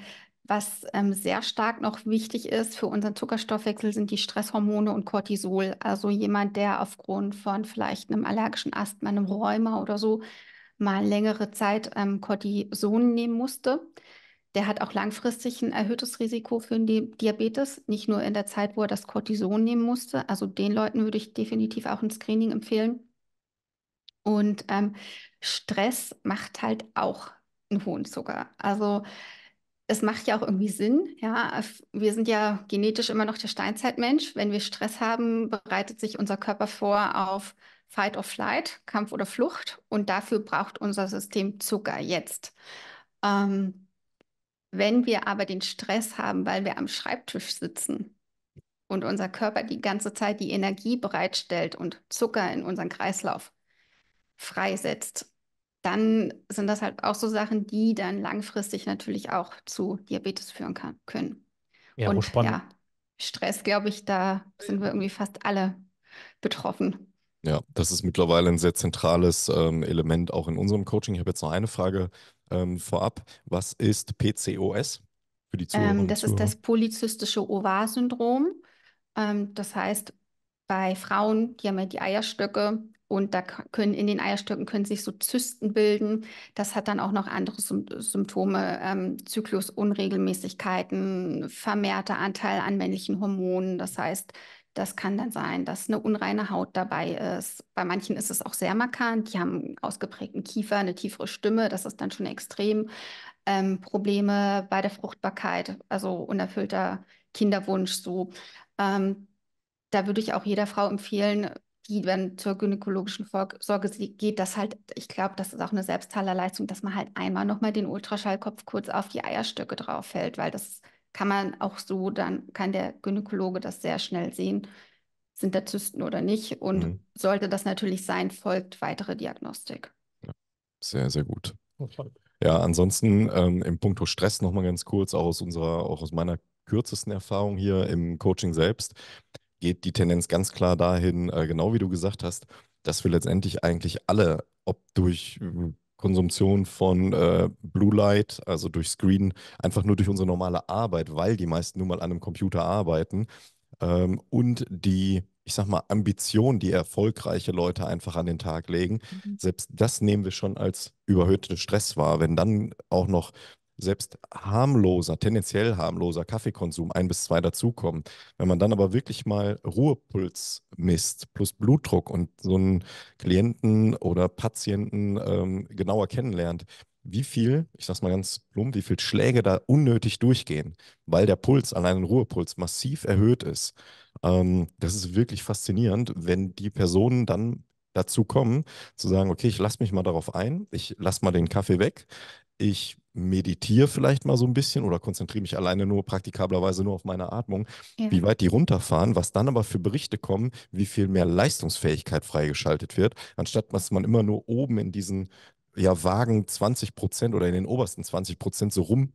was ähm, sehr stark noch wichtig ist für unseren Zuckerstoffwechsel sind die Stresshormone und Cortisol. Also jemand, der aufgrund von vielleicht einem allergischen Asthma, einem Rheuma oder so mal längere Zeit ähm, Cortison nehmen musste, der hat auch langfristig ein erhöhtes Risiko für den Diabetes, nicht nur in der Zeit, wo er das Cortison nehmen musste. Also den Leuten würde ich definitiv auch ein Screening empfehlen. Und ähm, Stress macht halt auch einen hohen Zucker. Also es macht ja auch irgendwie Sinn. Ja, wir sind ja genetisch immer noch der Steinzeitmensch. Wenn wir Stress haben, bereitet sich unser Körper vor auf Fight or Flight, Kampf oder Flucht. Und dafür braucht unser System Zucker jetzt. Ähm, wenn wir aber den Stress haben, weil wir am Schreibtisch sitzen und unser Körper die ganze Zeit die Energie bereitstellt und Zucker in unseren Kreislauf freisetzt, dann sind das halt auch so Sachen, die dann langfristig natürlich auch zu Diabetes führen kann, können. Ja, und spannend. ja, Stress, glaube ich, da sind wir irgendwie fast alle betroffen. Ja, das ist mittlerweile ein sehr zentrales ähm, Element auch in unserem Coaching. Ich habe jetzt noch eine Frage ähm, vorab. Was ist PCOS für die Zuhörer? Ähm, das Zuhörer? ist das polyzystische Ovar-Syndrom. Ähm, das heißt, bei Frauen, die haben ja die Eierstöcke, und da können in den Eierstöcken können sich so Zysten bilden. Das hat dann auch noch andere Symptome, ähm, Zyklusunregelmäßigkeiten, vermehrter Anteil an männlichen Hormonen. Das heißt, das kann dann sein, dass eine unreine Haut dabei ist. Bei manchen ist es auch sehr markant. Die haben einen ausgeprägten Kiefer, eine tiefere Stimme. Das ist dann schon extrem. Ähm, Probleme bei der Fruchtbarkeit, also unerfüllter Kinderwunsch so. Ähm, da würde ich auch jeder Frau empfehlen, die wenn zur gynäkologischen Vorsorge geht, das halt, ich glaube, das ist auch eine Selbstteilerleistung, dass man halt einmal nochmal den Ultraschallkopf kurz auf die Eierstöcke drauf hält, weil das kann man auch so, dann kann der Gynäkologe das sehr schnell sehen, sind da Zysten oder nicht. Und mhm. sollte das natürlich sein, folgt weitere Diagnostik. Sehr, sehr gut. Ja, ansonsten ähm, im Punkto Stress nochmal ganz kurz, auch aus unserer, auch aus meiner kürzesten Erfahrung hier im Coaching selbst geht die Tendenz ganz klar dahin, äh, genau wie du gesagt hast, dass wir letztendlich eigentlich alle, ob durch hm, Konsumtion von äh, Blue Light, also durch Screen, einfach nur durch unsere normale Arbeit, weil die meisten nun mal an einem Computer arbeiten ähm, und die, ich sag mal, Ambition, die erfolgreiche Leute einfach an den Tag legen, mhm. selbst das nehmen wir schon als überhöhte Stress wahr. Wenn dann auch noch selbst harmloser, tendenziell harmloser Kaffeekonsum ein bis zwei dazukommen. Wenn man dann aber wirklich mal Ruhepuls misst plus Blutdruck und so einen Klienten oder Patienten ähm, genauer kennenlernt, wie viel, ich sag's mal ganz plump, wie viel Schläge da unnötig durchgehen, weil der Puls, allein ein Ruhepuls, massiv erhöht ist. Ähm, das ist wirklich faszinierend, wenn die Personen dann dazu kommen, zu sagen, okay, ich lasse mich mal darauf ein, ich lasse mal den Kaffee weg, ich meditiere vielleicht mal so ein bisschen oder konzentriere mich alleine nur praktikablerweise nur auf meine Atmung, ja. wie weit die runterfahren, was dann aber für Berichte kommen, wie viel mehr Leistungsfähigkeit freigeschaltet wird, anstatt dass man immer nur oben in diesen ja, vagen 20 Prozent oder in den obersten 20 Prozent so rum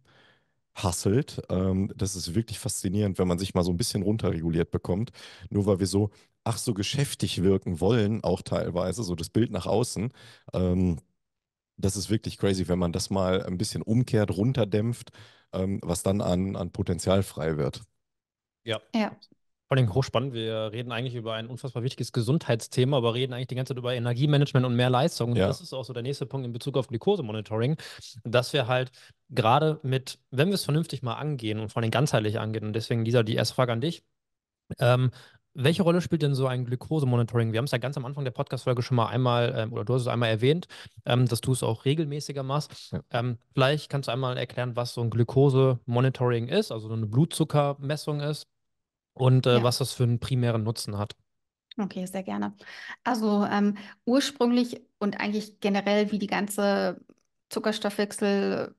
hasselt. Ähm, das ist wirklich faszinierend, wenn man sich mal so ein bisschen runterreguliert bekommt. Nur weil wir so, ach so geschäftig wirken wollen, auch teilweise, so das Bild nach außen. Ähm, das ist wirklich crazy, wenn man das mal ein bisschen umkehrt, runterdämpft, ähm, was dann an, an Potenzial frei wird. Ja. ja. Vor allem hochspannend. Wir reden eigentlich über ein unfassbar wichtiges Gesundheitsthema, aber reden eigentlich die ganze Zeit über Energiemanagement und mehr Leistung. Und ja. das ist auch so der nächste Punkt in Bezug auf Glukosemonitoring, dass wir halt gerade mit, wenn wir es vernünftig mal angehen und vor allem ganzheitlich angehen, und deswegen, Lisa, die erste Frage an dich, ähm, welche Rolle spielt denn so ein Glykosemonitoring? Wir haben es ja ganz am Anfang der Podcast-Folge schon mal einmal, ähm, oder du hast es einmal erwähnt, ähm, dass du es auch regelmäßiger machst. Ja. Ähm, vielleicht kannst du einmal erklären, was so ein Glykosemonitoring ist, also eine Blutzuckermessung ist und äh, ja. was das für einen primären Nutzen hat. Okay, sehr gerne. Also ähm, ursprünglich und eigentlich generell, wie die ganze Zuckerstoffwechsel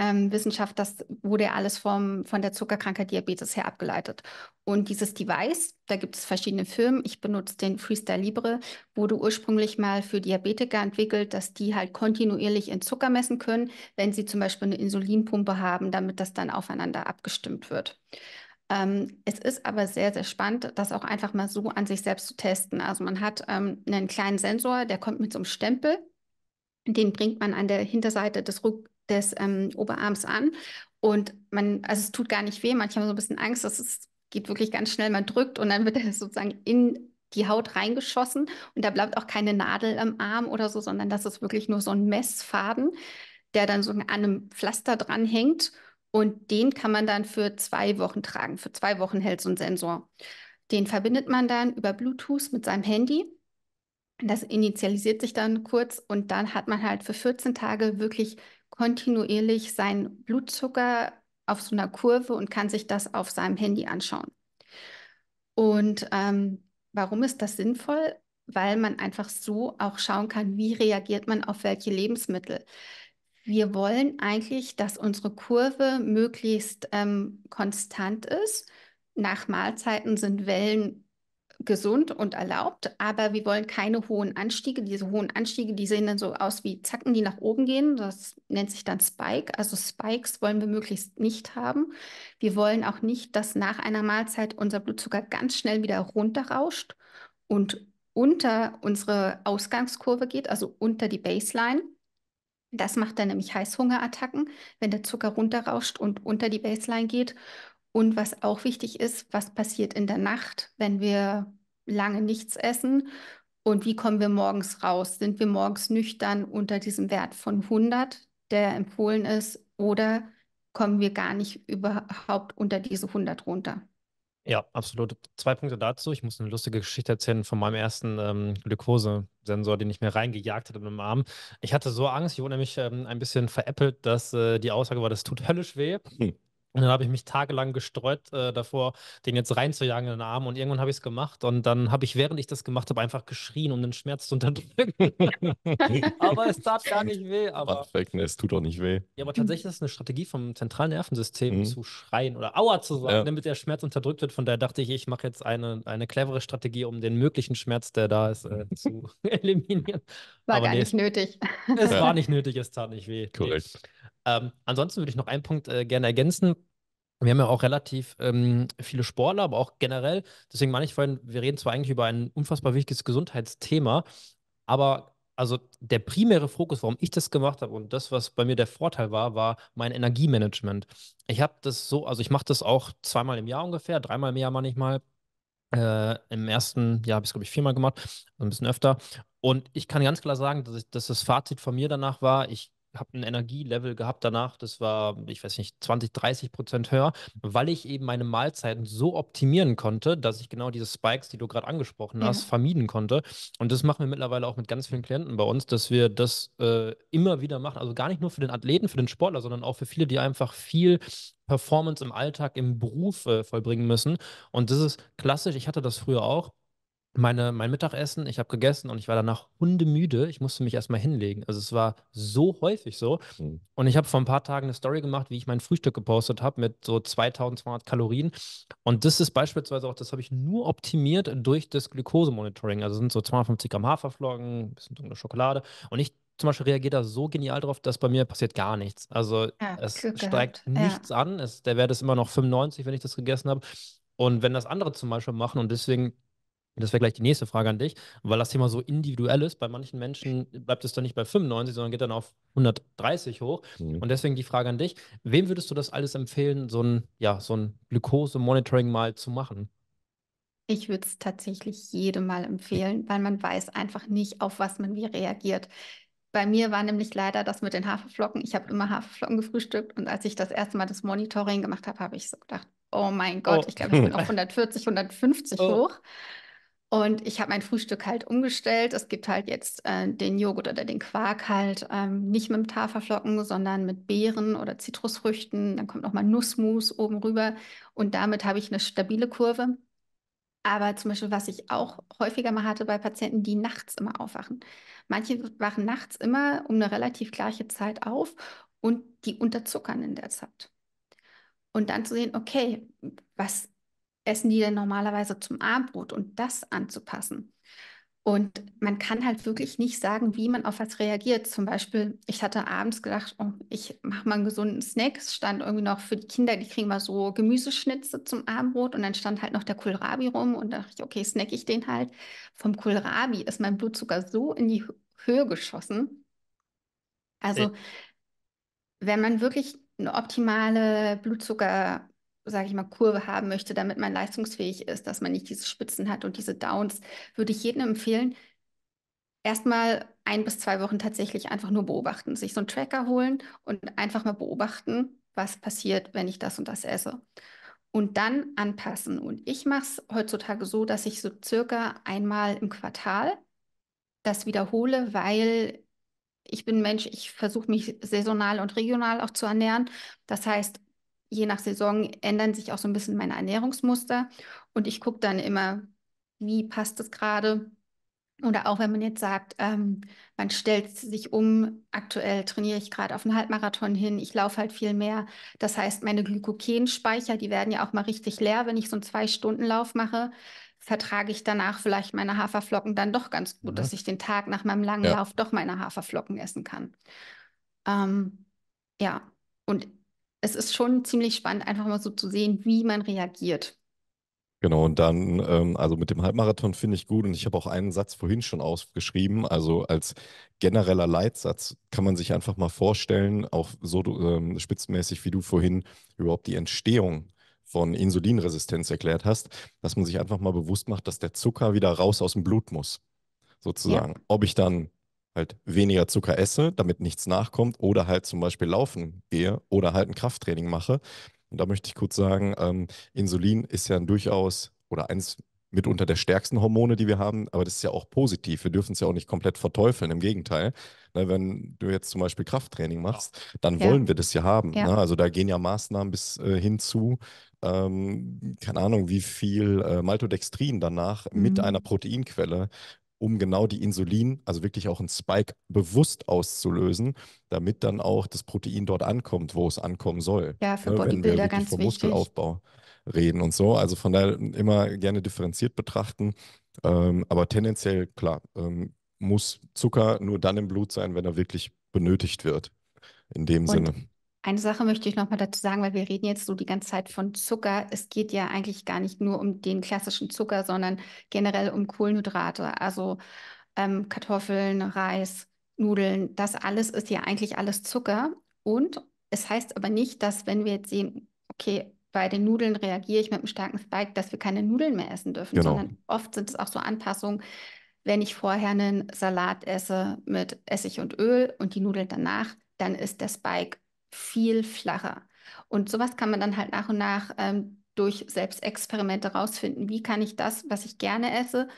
ähm, Wissenschaft, das wurde ja alles vom, von der Zuckerkrankheit Diabetes her abgeleitet. Und dieses Device, da gibt es verschiedene Firmen. Ich benutze den Freestyle Libre, wurde ursprünglich mal für Diabetiker entwickelt, dass die halt kontinuierlich in Zucker messen können, wenn sie zum Beispiel eine Insulinpumpe haben, damit das dann aufeinander abgestimmt wird ähm, es ist aber sehr, sehr spannend, das auch einfach mal so an sich selbst zu testen. Also man hat ähm, einen kleinen Sensor, der kommt mit so einem Stempel. Den bringt man an der Hinterseite des Rück des ähm, Oberarms an. Und man, also es tut gar nicht weh. Manche haben so ein bisschen Angst, dass es geht wirklich ganz schnell, man drückt und dann wird er sozusagen in die Haut reingeschossen und da bleibt auch keine Nadel am Arm oder so, sondern das ist wirklich nur so ein Messfaden, der dann so an einem Pflaster dranhängt und den kann man dann für zwei Wochen tragen. Für zwei Wochen hält so ein Sensor. Den verbindet man dann über Bluetooth mit seinem Handy. Das initialisiert sich dann kurz und dann hat man halt für 14 Tage wirklich kontinuierlich seinen Blutzucker auf so einer Kurve und kann sich das auf seinem Handy anschauen. Und ähm, warum ist das sinnvoll? Weil man einfach so auch schauen kann, wie reagiert man auf welche Lebensmittel. Wir wollen eigentlich, dass unsere Kurve möglichst ähm, konstant ist. Nach Mahlzeiten sind Wellen gesund und erlaubt, aber wir wollen keine hohen Anstiege. Diese hohen Anstiege, die sehen dann so aus wie Zacken, die nach oben gehen. Das nennt sich dann Spike. Also Spikes wollen wir möglichst nicht haben. Wir wollen auch nicht, dass nach einer Mahlzeit unser Blutzucker ganz schnell wieder runterrauscht und unter unsere Ausgangskurve geht, also unter die Baseline. Das macht dann nämlich Heißhungerattacken, wenn der Zucker runterrauscht und unter die Baseline geht. Und was auch wichtig ist, was passiert in der Nacht, wenn wir lange nichts essen und wie kommen wir morgens raus? Sind wir morgens nüchtern unter diesem Wert von 100, der empfohlen ist, oder kommen wir gar nicht überhaupt unter diese 100 runter? Ja, absolut. Zwei Punkte dazu. Ich muss eine lustige Geschichte erzählen von meinem ersten ähm, Glukosesensor, den ich mir reingejagt habe mit dem Arm. Ich hatte so Angst, ich wurde nämlich ähm, ein bisschen veräppelt, dass äh, die Aussage war, das tut höllisch weh. Hm. Und dann habe ich mich tagelang gestreut äh, davor, den jetzt reinzujagen in den Arm. Und irgendwann habe ich es gemacht. Und dann habe ich, während ich das gemacht habe, einfach geschrien, um den Schmerz zu unterdrücken. aber es tat gar nicht weh. Aber... Perfekt, ne, es tut auch nicht weh. Ja, aber tatsächlich ist es eine Strategie vom zentralen Nervensystem, mhm. zu schreien oder Aua zu sagen, ja. damit der Schmerz unterdrückt wird. Von daher dachte ich, ich mache jetzt eine, eine clevere Strategie, um den möglichen Schmerz, der da ist, äh, zu eliminieren. War aber gar nee, nicht nötig. Es ja. war nicht nötig, es tat nicht weh. Korrekt. Nee. Ähm, ansonsten würde ich noch einen Punkt äh, gerne ergänzen wir haben ja auch relativ ähm, viele Sportler, aber auch generell. Deswegen meine ich vorhin, wir reden zwar eigentlich über ein unfassbar wichtiges Gesundheitsthema, aber also der primäre Fokus, warum ich das gemacht habe und das, was bei mir der Vorteil war, war mein Energiemanagement. Ich habe das so, also ich mache das auch zweimal im Jahr ungefähr, dreimal im Jahr manchmal. Äh, Im ersten Jahr habe ich es, glaube ich, viermal gemacht, also ein bisschen öfter. Und ich kann ganz klar sagen, dass, ich, dass das Fazit von mir danach war, ich habe ein Energielevel gehabt danach, das war, ich weiß nicht, 20, 30 Prozent höher, weil ich eben meine Mahlzeiten so optimieren konnte, dass ich genau diese Spikes, die du gerade angesprochen hast, ja. Mhm. vermieden konnte. Und das machen wir mittlerweile auch mit ganz vielen Klienten bei uns, dass wir das äh, immer wieder machen. Also gar nicht nur für den Athleten, für den Sportler, sondern auch für viele, die einfach viel Performance im Alltag, im Beruf äh, vollbringen müssen. Und das ist klassisch, ich hatte das früher auch meine, mein Mittagessen, ich habe gegessen und ich war danach hundemüde. Ich musste mich erstmal hinlegen. Also es war so häufig so. Mhm. Und ich habe vor ein paar Tagen eine Story gemacht, wie ich mein Frühstück gepostet habe mit so 2200 Kalorien. Und das ist beispielsweise auch, das habe ich nur optimiert durch das Glukosemonitoring. Also sind so 250 Gramm Haferflocken, ein bisschen dunkle Schokolade. Und ich zum Beispiel reagiert da so genial drauf, dass bei mir passiert gar nichts. Also ja, es steigt nichts ja. an. Es, der Wert ist immer noch 95, wenn ich das gegessen habe. Und wenn das andere zum Beispiel machen und deswegen das wäre gleich die nächste Frage an dich, weil das Thema so individuell ist. Bei manchen Menschen bleibt es dann nicht bei 95, sondern geht dann auf 130 hoch. Mhm. Und deswegen die Frage an dich: Wem würdest du das alles empfehlen, so ein, ja, so ein Glukose-Monitoring mal zu machen? Ich würde es tatsächlich jedem mal empfehlen, weil man weiß einfach nicht, auf was man wie reagiert. Bei mir war nämlich leider das mit den Haferflocken. Ich habe immer Haferflocken gefrühstückt und als ich das erste Mal das Monitoring gemacht habe, habe ich so gedacht, oh mein Gott, oh. ich glaube, ich bin oh. auf 140, 150 oh. hoch. Und ich habe mein Frühstück halt umgestellt. Es gibt halt jetzt äh, den Joghurt oder den Quark halt ähm, nicht mit dem Haferflocken, sondern mit Beeren oder Zitrusfrüchten. Dann kommt nochmal Nussmus oben rüber und damit habe ich eine stabile Kurve. Aber zum Beispiel, was ich auch häufiger mal hatte bei Patienten, die nachts immer aufwachen. Manche wachen nachts immer um eine relativ gleiche Zeit auf und die unterzuckern in der Zeit. Und dann zu sehen, okay, was essen die denn normalerweise zum Abendbrot und das anzupassen. Und man kann halt wirklich nicht sagen, wie man auf was reagiert. Zum Beispiel, ich hatte abends gedacht, oh, ich mache mal einen gesunden Snack. Es stand irgendwie noch für die Kinder, die kriegen mal so Gemüseschnitze zum Abendbrot. Und dann stand halt noch der Kohlrabi rum und dachte ich, okay, snack ich den halt. Vom Kohlrabi ist mein Blutzucker so in die Höhe geschossen. Also, äh. wenn man wirklich eine optimale Blutzucker- sage ich mal, Kurve haben möchte, damit man leistungsfähig ist, dass man nicht diese Spitzen hat und diese Downs, würde ich jedem empfehlen, erstmal ein bis zwei Wochen tatsächlich einfach nur beobachten, sich so einen Tracker holen und einfach mal beobachten, was passiert, wenn ich das und das esse. Und dann anpassen. Und ich mache es heutzutage so, dass ich so circa einmal im Quartal das wiederhole, weil ich bin Mensch, ich versuche mich saisonal und regional auch zu ernähren. Das heißt, je nach Saison ändern sich auch so ein bisschen meine Ernährungsmuster und ich gucke dann immer, wie passt es gerade. Oder auch wenn man jetzt sagt, ähm, man stellt sich um, aktuell trainiere ich gerade auf einen Halbmarathon hin, ich laufe halt viel mehr. Das heißt, meine Glykogenspeicher, die werden ja auch mal richtig leer, wenn ich so einen Zwei-Stunden-Lauf mache vertrage ich danach vielleicht meine Haferflocken dann doch ganz gut, mhm. dass ich den Tag nach meinem langen ja. Lauf doch meine Haferflocken essen kann. Ähm, ja, und es ist schon ziemlich spannend, einfach mal so zu sehen, wie man reagiert. Genau, und dann, ähm, also mit dem Halbmarathon finde ich gut und ich habe auch einen Satz vorhin schon ausgeschrieben, also als genereller Leitsatz kann man sich einfach mal vorstellen, auch so ähm, spitzenmäßig wie du vorhin überhaupt die Entstehung von Insulinresistenz erklärt hast, dass man sich einfach mal bewusst macht, dass der Zucker wieder raus aus dem Blut muss, sozusagen. Ja. Ob ich dann halt weniger Zucker esse, damit nichts nachkommt oder halt zum Beispiel laufen gehe oder halt ein Krafttraining mache. Und da möchte ich kurz sagen, ähm, Insulin ist ja ein durchaus oder eins mitunter der stärksten Hormone, die wir haben, aber das ist ja auch positiv. Wir dürfen es ja auch nicht komplett verteufeln, im Gegenteil. Ne, wenn du jetzt zum Beispiel Krafttraining machst, dann ja. wollen wir das ja haben. Ja. Ne? Also da gehen ja Maßnahmen bis äh, hin zu, ähm, keine Ahnung, wie viel äh, Maltodextrin danach mhm. mit einer Proteinquelle um genau die Insulin, also wirklich auch einen Spike bewusst auszulösen, damit dann auch das Protein dort ankommt, wo es ankommen soll. Ja, für ne, Bodybuilder ganz vom wichtig. Muskelaufbau reden und so. Also von daher immer gerne differenziert betrachten. Ähm, aber tendenziell, klar, ähm, muss Zucker nur dann im Blut sein, wenn er wirklich benötigt wird. In dem und Sinne. Eine Sache möchte ich nochmal dazu sagen, weil wir reden jetzt so die ganze Zeit von Zucker. Es geht ja eigentlich gar nicht nur um den klassischen Zucker, sondern generell um Kohlenhydrate, also ähm, Kartoffeln, Reis, Nudeln. Das alles ist ja eigentlich alles Zucker. Und es heißt aber nicht, dass wenn wir jetzt sehen, okay, bei den Nudeln reagiere ich mit einem starken Spike, dass wir keine Nudeln mehr essen dürfen, genau. sondern oft sind es auch so Anpassungen, wenn ich vorher einen Salat esse mit Essig und Öl und die Nudeln danach, dann ist der Spike viel flacher. Und sowas kann man dann halt nach und nach ähm, durch Selbstexperimente rausfinden. Wie kann ich das, was ich gerne esse,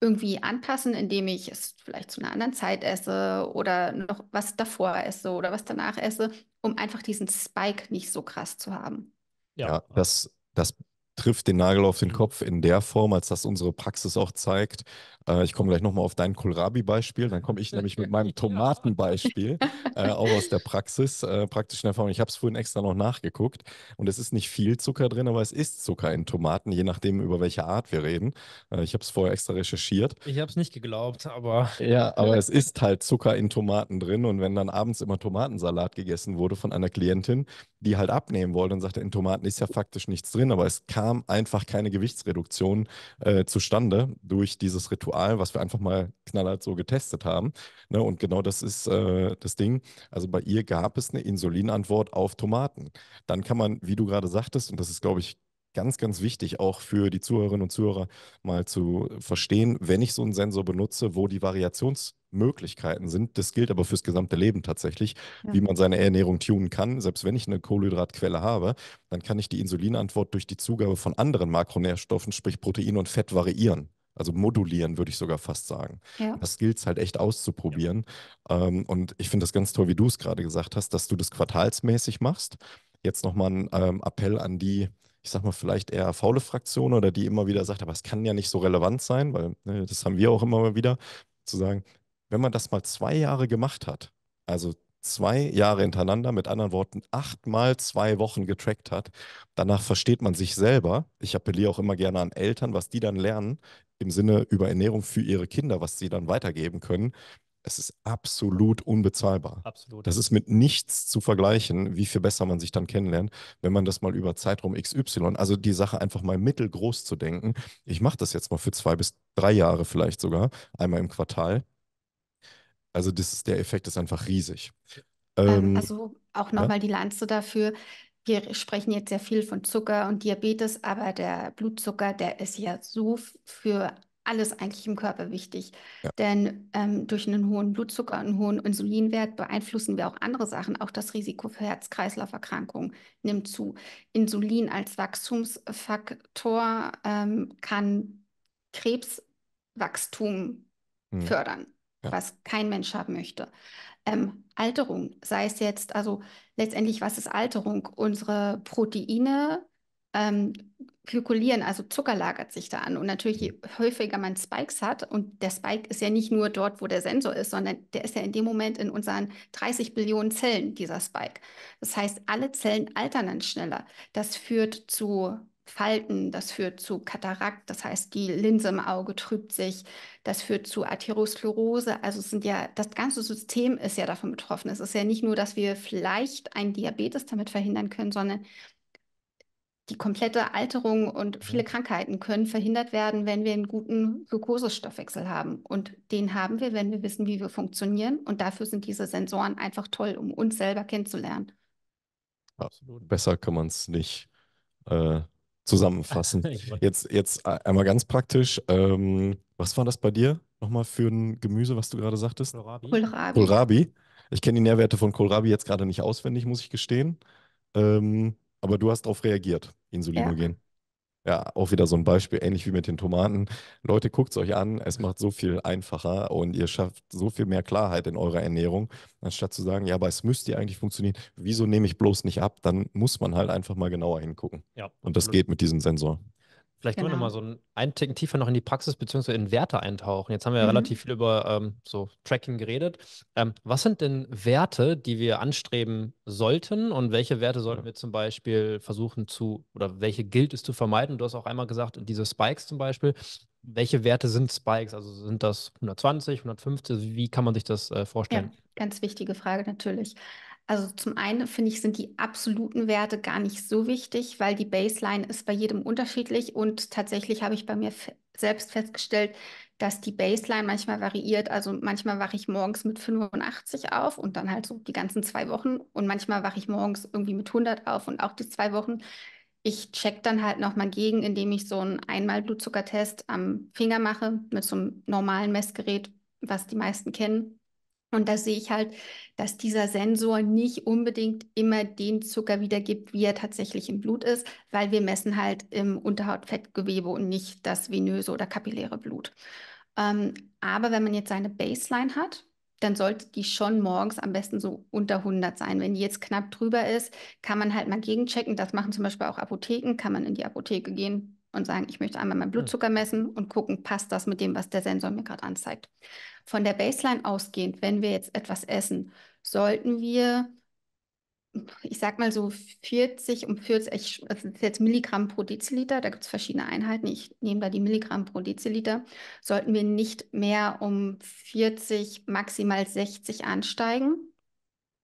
irgendwie anpassen, indem ich es vielleicht zu einer anderen Zeit esse oder noch was davor esse oder was danach esse, um einfach diesen Spike nicht so krass zu haben. Ja, das, das trifft den Nagel auf den Kopf in der Form, als dass unsere Praxis auch zeigt, äh, ich komme gleich nochmal auf dein Kohlrabi-Beispiel, dann komme ich nämlich mit meinem Tomatenbeispiel, äh, auch aus der Praxis, äh, praktischen Erfahrung. Ich habe es vorhin extra noch nachgeguckt und es ist nicht viel Zucker drin, aber es ist Zucker in Tomaten, je nachdem, über welche Art wir reden. Äh, ich habe es vorher extra recherchiert. Ich habe es nicht geglaubt, aber. Ja, aber es ist halt Zucker in Tomaten drin und wenn dann abends immer Tomatensalat gegessen wurde von einer Klientin, die halt abnehmen wollte und sagte, in Tomaten ist ja faktisch nichts drin, aber es kam einfach keine Gewichtsreduktion äh, zustande durch dieses Ritual. Ritual, was wir einfach mal knallhart so getestet haben. Ne? Und genau das ist äh, das Ding. Also bei ihr gab es eine Insulinantwort auf Tomaten. Dann kann man, wie du gerade sagtest, und das ist, glaube ich, ganz, ganz wichtig, auch für die Zuhörerinnen und Zuhörer mal zu verstehen, wenn ich so einen Sensor benutze, wo die Variationsmöglichkeiten sind. Das gilt aber fürs gesamte Leben tatsächlich, ja. wie man seine Ernährung tunen kann. Selbst wenn ich eine Kohlenhydratquelle habe, dann kann ich die Insulinantwort durch die Zugabe von anderen Makronährstoffen, sprich Protein und Fett, variieren also modulieren, würde ich sogar fast sagen. Ja. Das gilt es halt echt auszuprobieren. Ja. Ähm, und ich finde das ganz toll, wie du es gerade gesagt hast, dass du das quartalsmäßig machst. Jetzt nochmal ein ähm, Appell an die, ich sag mal, vielleicht eher faule Fraktion oder die immer wieder sagt, aber es kann ja nicht so relevant sein, weil ne, das haben wir auch immer mal wieder, zu sagen, wenn man das mal zwei Jahre gemacht hat, also zwei Jahre hintereinander, mit anderen Worten, achtmal zwei Wochen getrackt hat. Danach versteht man sich selber. Ich appelliere auch immer gerne an Eltern, was die dann lernen, im Sinne über Ernährung für ihre Kinder, was sie dann weitergeben können, es ist absolut unbezahlbar. Absolut. Das ist mit nichts zu vergleichen, wie viel besser man sich dann kennenlernt, wenn man das mal über Zeitraum XY, also die Sache einfach mal mittelgroß zu denken. Ich mache das jetzt mal für zwei bis drei Jahre vielleicht sogar, einmal im Quartal. Also das ist, der Effekt ist einfach riesig. Ähm, ähm also auch nochmal ja? die Lanze dafür, wir sprechen jetzt sehr viel von Zucker und Diabetes, aber der Blutzucker, der ist ja so für alles eigentlich im Körper wichtig. Ja. Denn ähm, durch einen hohen Blutzucker und einen hohen Insulinwert beeinflussen wir auch andere Sachen. Auch das Risiko für Herz-Kreislauf-Erkrankungen nimmt zu. Insulin als Wachstumsfaktor ähm, kann Krebswachstum hm. fördern, ja. was kein Mensch haben möchte ähm, Alterung, sei es jetzt, also letztendlich, was ist Alterung? Unsere Proteine ähm, glykulieren, also Zucker lagert sich da an. Und natürlich, je häufiger man Spikes hat, und der Spike ist ja nicht nur dort, wo der Sensor ist, sondern der ist ja in dem Moment in unseren 30 Billionen Zellen, dieser Spike. Das heißt, alle Zellen altern dann schneller. Das führt zu Falten, das führt zu Katarakt, das heißt, die Linse im Auge trübt sich, das führt zu Atherosklerose. Also es sind ja, das ganze System ist ja davon betroffen. Es ist ja nicht nur, dass wir vielleicht einen Diabetes damit verhindern können, sondern die komplette Alterung und viele mhm. Krankheiten können verhindert werden, wenn wir einen guten Glukosestoffwechsel haben. Und den haben wir, wenn wir wissen, wie wir funktionieren. Und dafür sind diese Sensoren einfach toll, um uns selber kennenzulernen. Absolut. Besser kann man es nicht äh, zusammenfassen. Jetzt, jetzt äh, einmal ganz praktisch. Ähm, was war das bei dir nochmal für ein Gemüse, was du gerade sagtest? Kohlrabi. Kohlrabi. Ich kenne die Nährwerte von Kohlrabi jetzt gerade nicht auswendig, muss ich gestehen. Ähm, aber du hast darauf reagiert, Insulinogen. Ja. Ja, auch wieder so ein Beispiel, ähnlich wie mit den Tomaten. Leute, guckt es euch an, es macht so viel einfacher und ihr schafft so viel mehr Klarheit in eurer Ernährung, anstatt zu sagen, ja, aber es müsste ja eigentlich funktionieren. Wieso nehme ich bloß nicht ab? Dann muss man halt einfach mal genauer hingucken. Ja, und das geht mit diesem Sensor. Vielleicht genau. können wir nochmal so einen, einen Ticken tiefer noch in die Praxis bzw. in Werte eintauchen. Jetzt haben wir ja mhm. relativ viel über ähm, so Tracking geredet. Ähm, was sind denn Werte, die wir anstreben sollten und welche Werte sollten wir zum Beispiel versuchen zu oder welche gilt es zu vermeiden? Du hast auch einmal gesagt, diese Spikes zum Beispiel. Welche Werte sind Spikes? Also sind das 120, 150? Wie kann man sich das äh, vorstellen? Ja, ganz wichtige Frage natürlich. Also zum einen finde ich, sind die absoluten Werte gar nicht so wichtig, weil die Baseline ist bei jedem unterschiedlich und tatsächlich habe ich bei mir selbst festgestellt, dass die Baseline manchmal variiert. Also manchmal wache ich morgens mit 85 auf und dann halt so die ganzen zwei Wochen und manchmal wache ich morgens irgendwie mit 100 auf und auch die zwei Wochen. Ich check dann halt nochmal gegen, indem ich so einen Einmal-Blutzuckertest am Finger mache mit so einem normalen Messgerät, was die meisten kennen. Und da sehe ich halt, dass dieser Sensor nicht unbedingt immer den Zucker wiedergibt, wie er tatsächlich im Blut ist, weil wir messen halt im Unterhautfettgewebe und nicht das venöse oder kapilläre Blut. Ähm, aber wenn man jetzt seine Baseline hat, dann sollte die schon morgens am besten so unter 100 sein. Wenn die jetzt knapp drüber ist, kann man halt mal gegenchecken. Das machen zum Beispiel auch Apotheken. Kann man in die Apotheke gehen, und sagen, ich möchte einmal meinen Blutzucker messen und gucken, passt das mit dem, was der Sensor mir gerade anzeigt. Von der Baseline ausgehend, wenn wir jetzt etwas essen, sollten wir, ich sag mal so 40 um 40, das ist jetzt Milligramm pro Deziliter, da gibt es verschiedene Einheiten, ich nehme da die Milligramm pro Deziliter, sollten wir nicht mehr um 40, maximal 60 ansteigen.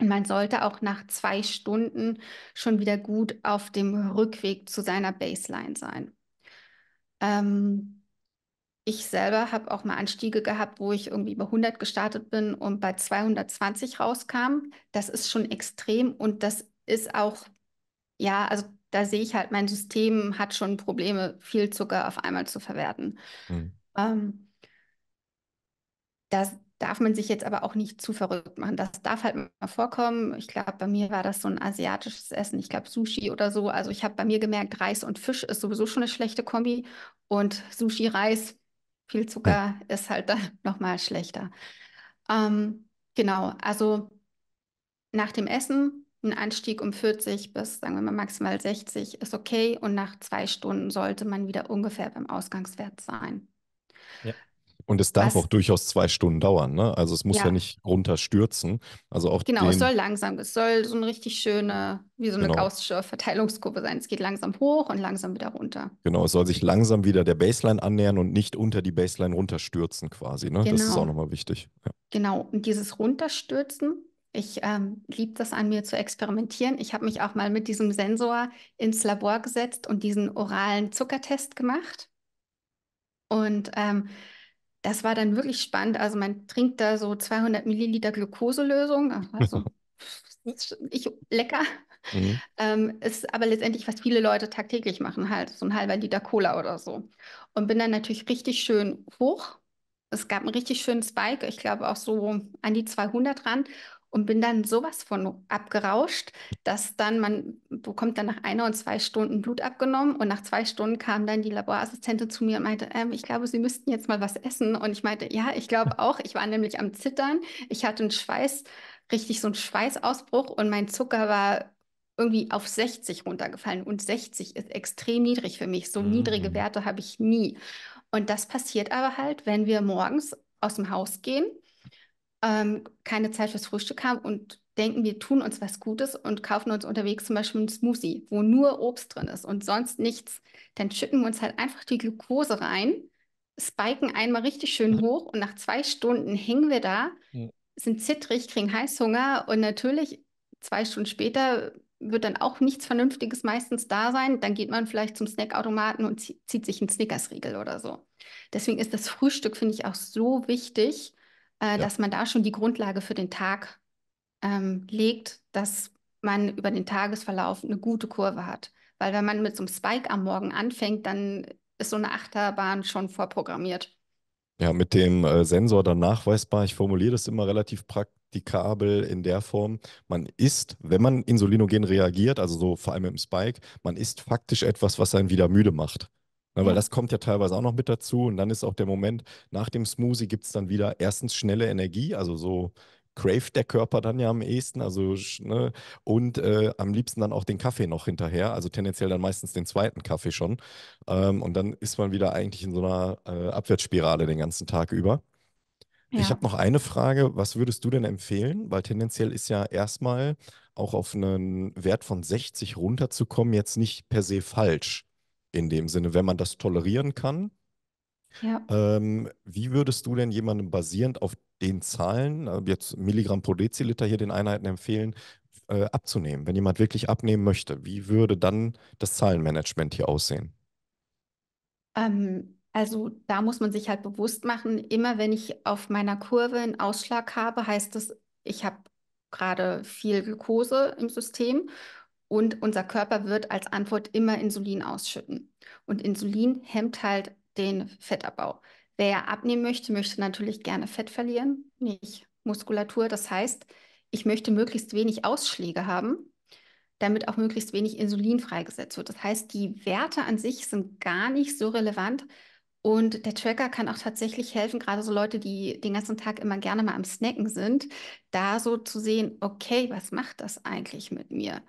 Und man sollte auch nach zwei Stunden schon wieder gut auf dem Rückweg zu seiner Baseline sein. Ähm, ich selber habe auch mal Anstiege gehabt, wo ich irgendwie bei 100 gestartet bin und bei 220 rauskam. Das ist schon extrem und das ist auch, ja, also da sehe ich halt, mein System hat schon Probleme, viel Zucker auf einmal zu verwerten. Mhm. Ähm, das, darf man sich jetzt aber auch nicht zu verrückt machen. Das darf halt mal vorkommen. Ich glaube, bei mir war das so ein asiatisches Essen, ich glaube Sushi oder so. Also ich habe bei mir gemerkt, Reis und Fisch ist sowieso schon eine schlechte Kombi und Sushi, Reis, viel Zucker ist halt dann nochmal schlechter. Ähm, genau, also nach dem Essen ein Anstieg um 40 bis, sagen wir mal, maximal 60 ist okay und nach zwei Stunden sollte man wieder ungefähr beim Ausgangswert sein. Ja. Und es darf was, auch durchaus zwei Stunden dauern, ne? Also es muss ja, ja nicht runterstürzen. Also auch genau, den, es soll langsam, es soll so eine richtig schöne, wie so eine genau. gaussische Verteilungskurve sein. Es geht langsam hoch und langsam wieder runter. Genau, es soll sich langsam wieder der Baseline annähern und nicht unter die Baseline runterstürzen quasi, ne? Genau. Das ist genau. auch nochmal wichtig. Ja. Genau, und dieses Runterstürzen, ich ähm, liebe das an mir zu experimentieren. Ich habe mich auch mal mit diesem Sensor ins Labor gesetzt und diesen oralen Zuckertest gemacht. Und ähm, das war dann wirklich spannend. Also man trinkt da so 200 Milliliter Glukoselösung. Also ich, lecker. Mhm. Ähm, ist aber letztendlich, was viele Leute tagtäglich machen, halt so ein halber Liter Cola oder so. Und bin dann natürlich richtig schön hoch. Es gab einen richtig schönen Spike, ich glaube auch so an die 200 ran und bin dann sowas von abgerauscht, dass dann man bekommt dann nach einer und zwei Stunden Blut abgenommen und nach zwei Stunden kam dann die Laborassistentin zu mir und meinte, ähm, ich glaube, Sie müssten jetzt mal was essen und ich meinte, ja, ich glaube auch. Ich war nämlich am Zittern, ich hatte einen Schweiß, richtig so einen Schweißausbruch und mein Zucker war irgendwie auf 60 runtergefallen und 60 ist extrem niedrig für mich. So mhm. niedrige mm. Werte habe ich nie. Und das passiert aber halt, wenn wir morgens aus dem Haus gehen ähm, keine Zeit fürs Frühstück haben und denken, wir tun uns was Gutes und kaufen uns unterwegs zum Beispiel einen Smoothie, wo nur Obst drin ist und sonst nichts, dann schütten wir uns halt einfach die Glucose rein, spiken einmal richtig schön mhm. hoch und nach zwei Stunden hängen wir da, sind zittrig, kriegen Heißhunger und natürlich zwei Stunden später wird dann auch nichts Vernünftiges meistens da sein. Dann geht man vielleicht zum Snackautomaten und zieht sich einen Snickersriegel oder so. Deswegen ist das Frühstück, finde ich, auch so wichtig, äh, dass man da schon die Grundlage für den Tag ähm, legt, dass man über den Tagesverlauf eine gute Kurve hat. Weil wenn man mit so einem Spike am Morgen anfängt, dann ist so eine Achterbahn schon vorprogrammiert. Ja, mit dem äh, Sensor dann nachweisbar. Ich formuliere das immer relativ praktikabel in der Form. Man isst, wenn man insulinogen reagiert, also so vor allem im Spike, man isst faktisch etwas, was einen wieder müde macht. Na, weil das kommt ja teilweise auch noch mit dazu. Und dann ist auch der Moment, nach dem Smoothie gibt es dann wieder erstens schnelle Energie, also so craft der Körper dann ja am ehesten, also ne, und äh, am liebsten dann auch den Kaffee noch hinterher, also tendenziell dann meistens den zweiten Kaffee schon. Ähm, und dann ist man wieder eigentlich in so einer äh, Abwärtsspirale den ganzen Tag über. Ja. Ich habe noch eine Frage, was würdest du denn empfehlen? Weil tendenziell ist ja erstmal auch auf einen Wert von 60 runterzukommen jetzt nicht per se falsch in dem Sinne, wenn man das tolerieren kann. Ja. Ähm, wie würdest du denn jemandem basierend auf den Zahlen, äh, jetzt Milligramm pro Deziliter hier den Einheiten empfehlen, äh, abzunehmen? Wenn jemand wirklich abnehmen möchte, wie würde dann das Zahlenmanagement hier aussehen? Ähm, also da muss man sich halt bewusst machen, immer wenn ich auf meiner Kurve einen Ausschlag habe, heißt das, ich habe gerade viel Glukose im System und unser Körper wird als Antwort immer Insulin ausschütten. Und Insulin hemmt halt den Fettabbau. Wer abnehmen möchte, möchte natürlich gerne Fett verlieren, nicht Muskulatur. Das heißt, ich möchte möglichst wenig Ausschläge haben, damit auch möglichst wenig Insulin freigesetzt wird. Das heißt, die Werte an sich sind gar nicht so relevant. Und der Tracker kann auch tatsächlich helfen, gerade so Leute, die den ganzen Tag immer gerne mal am Snacken sind, da so zu sehen, okay, was macht das eigentlich mit mir?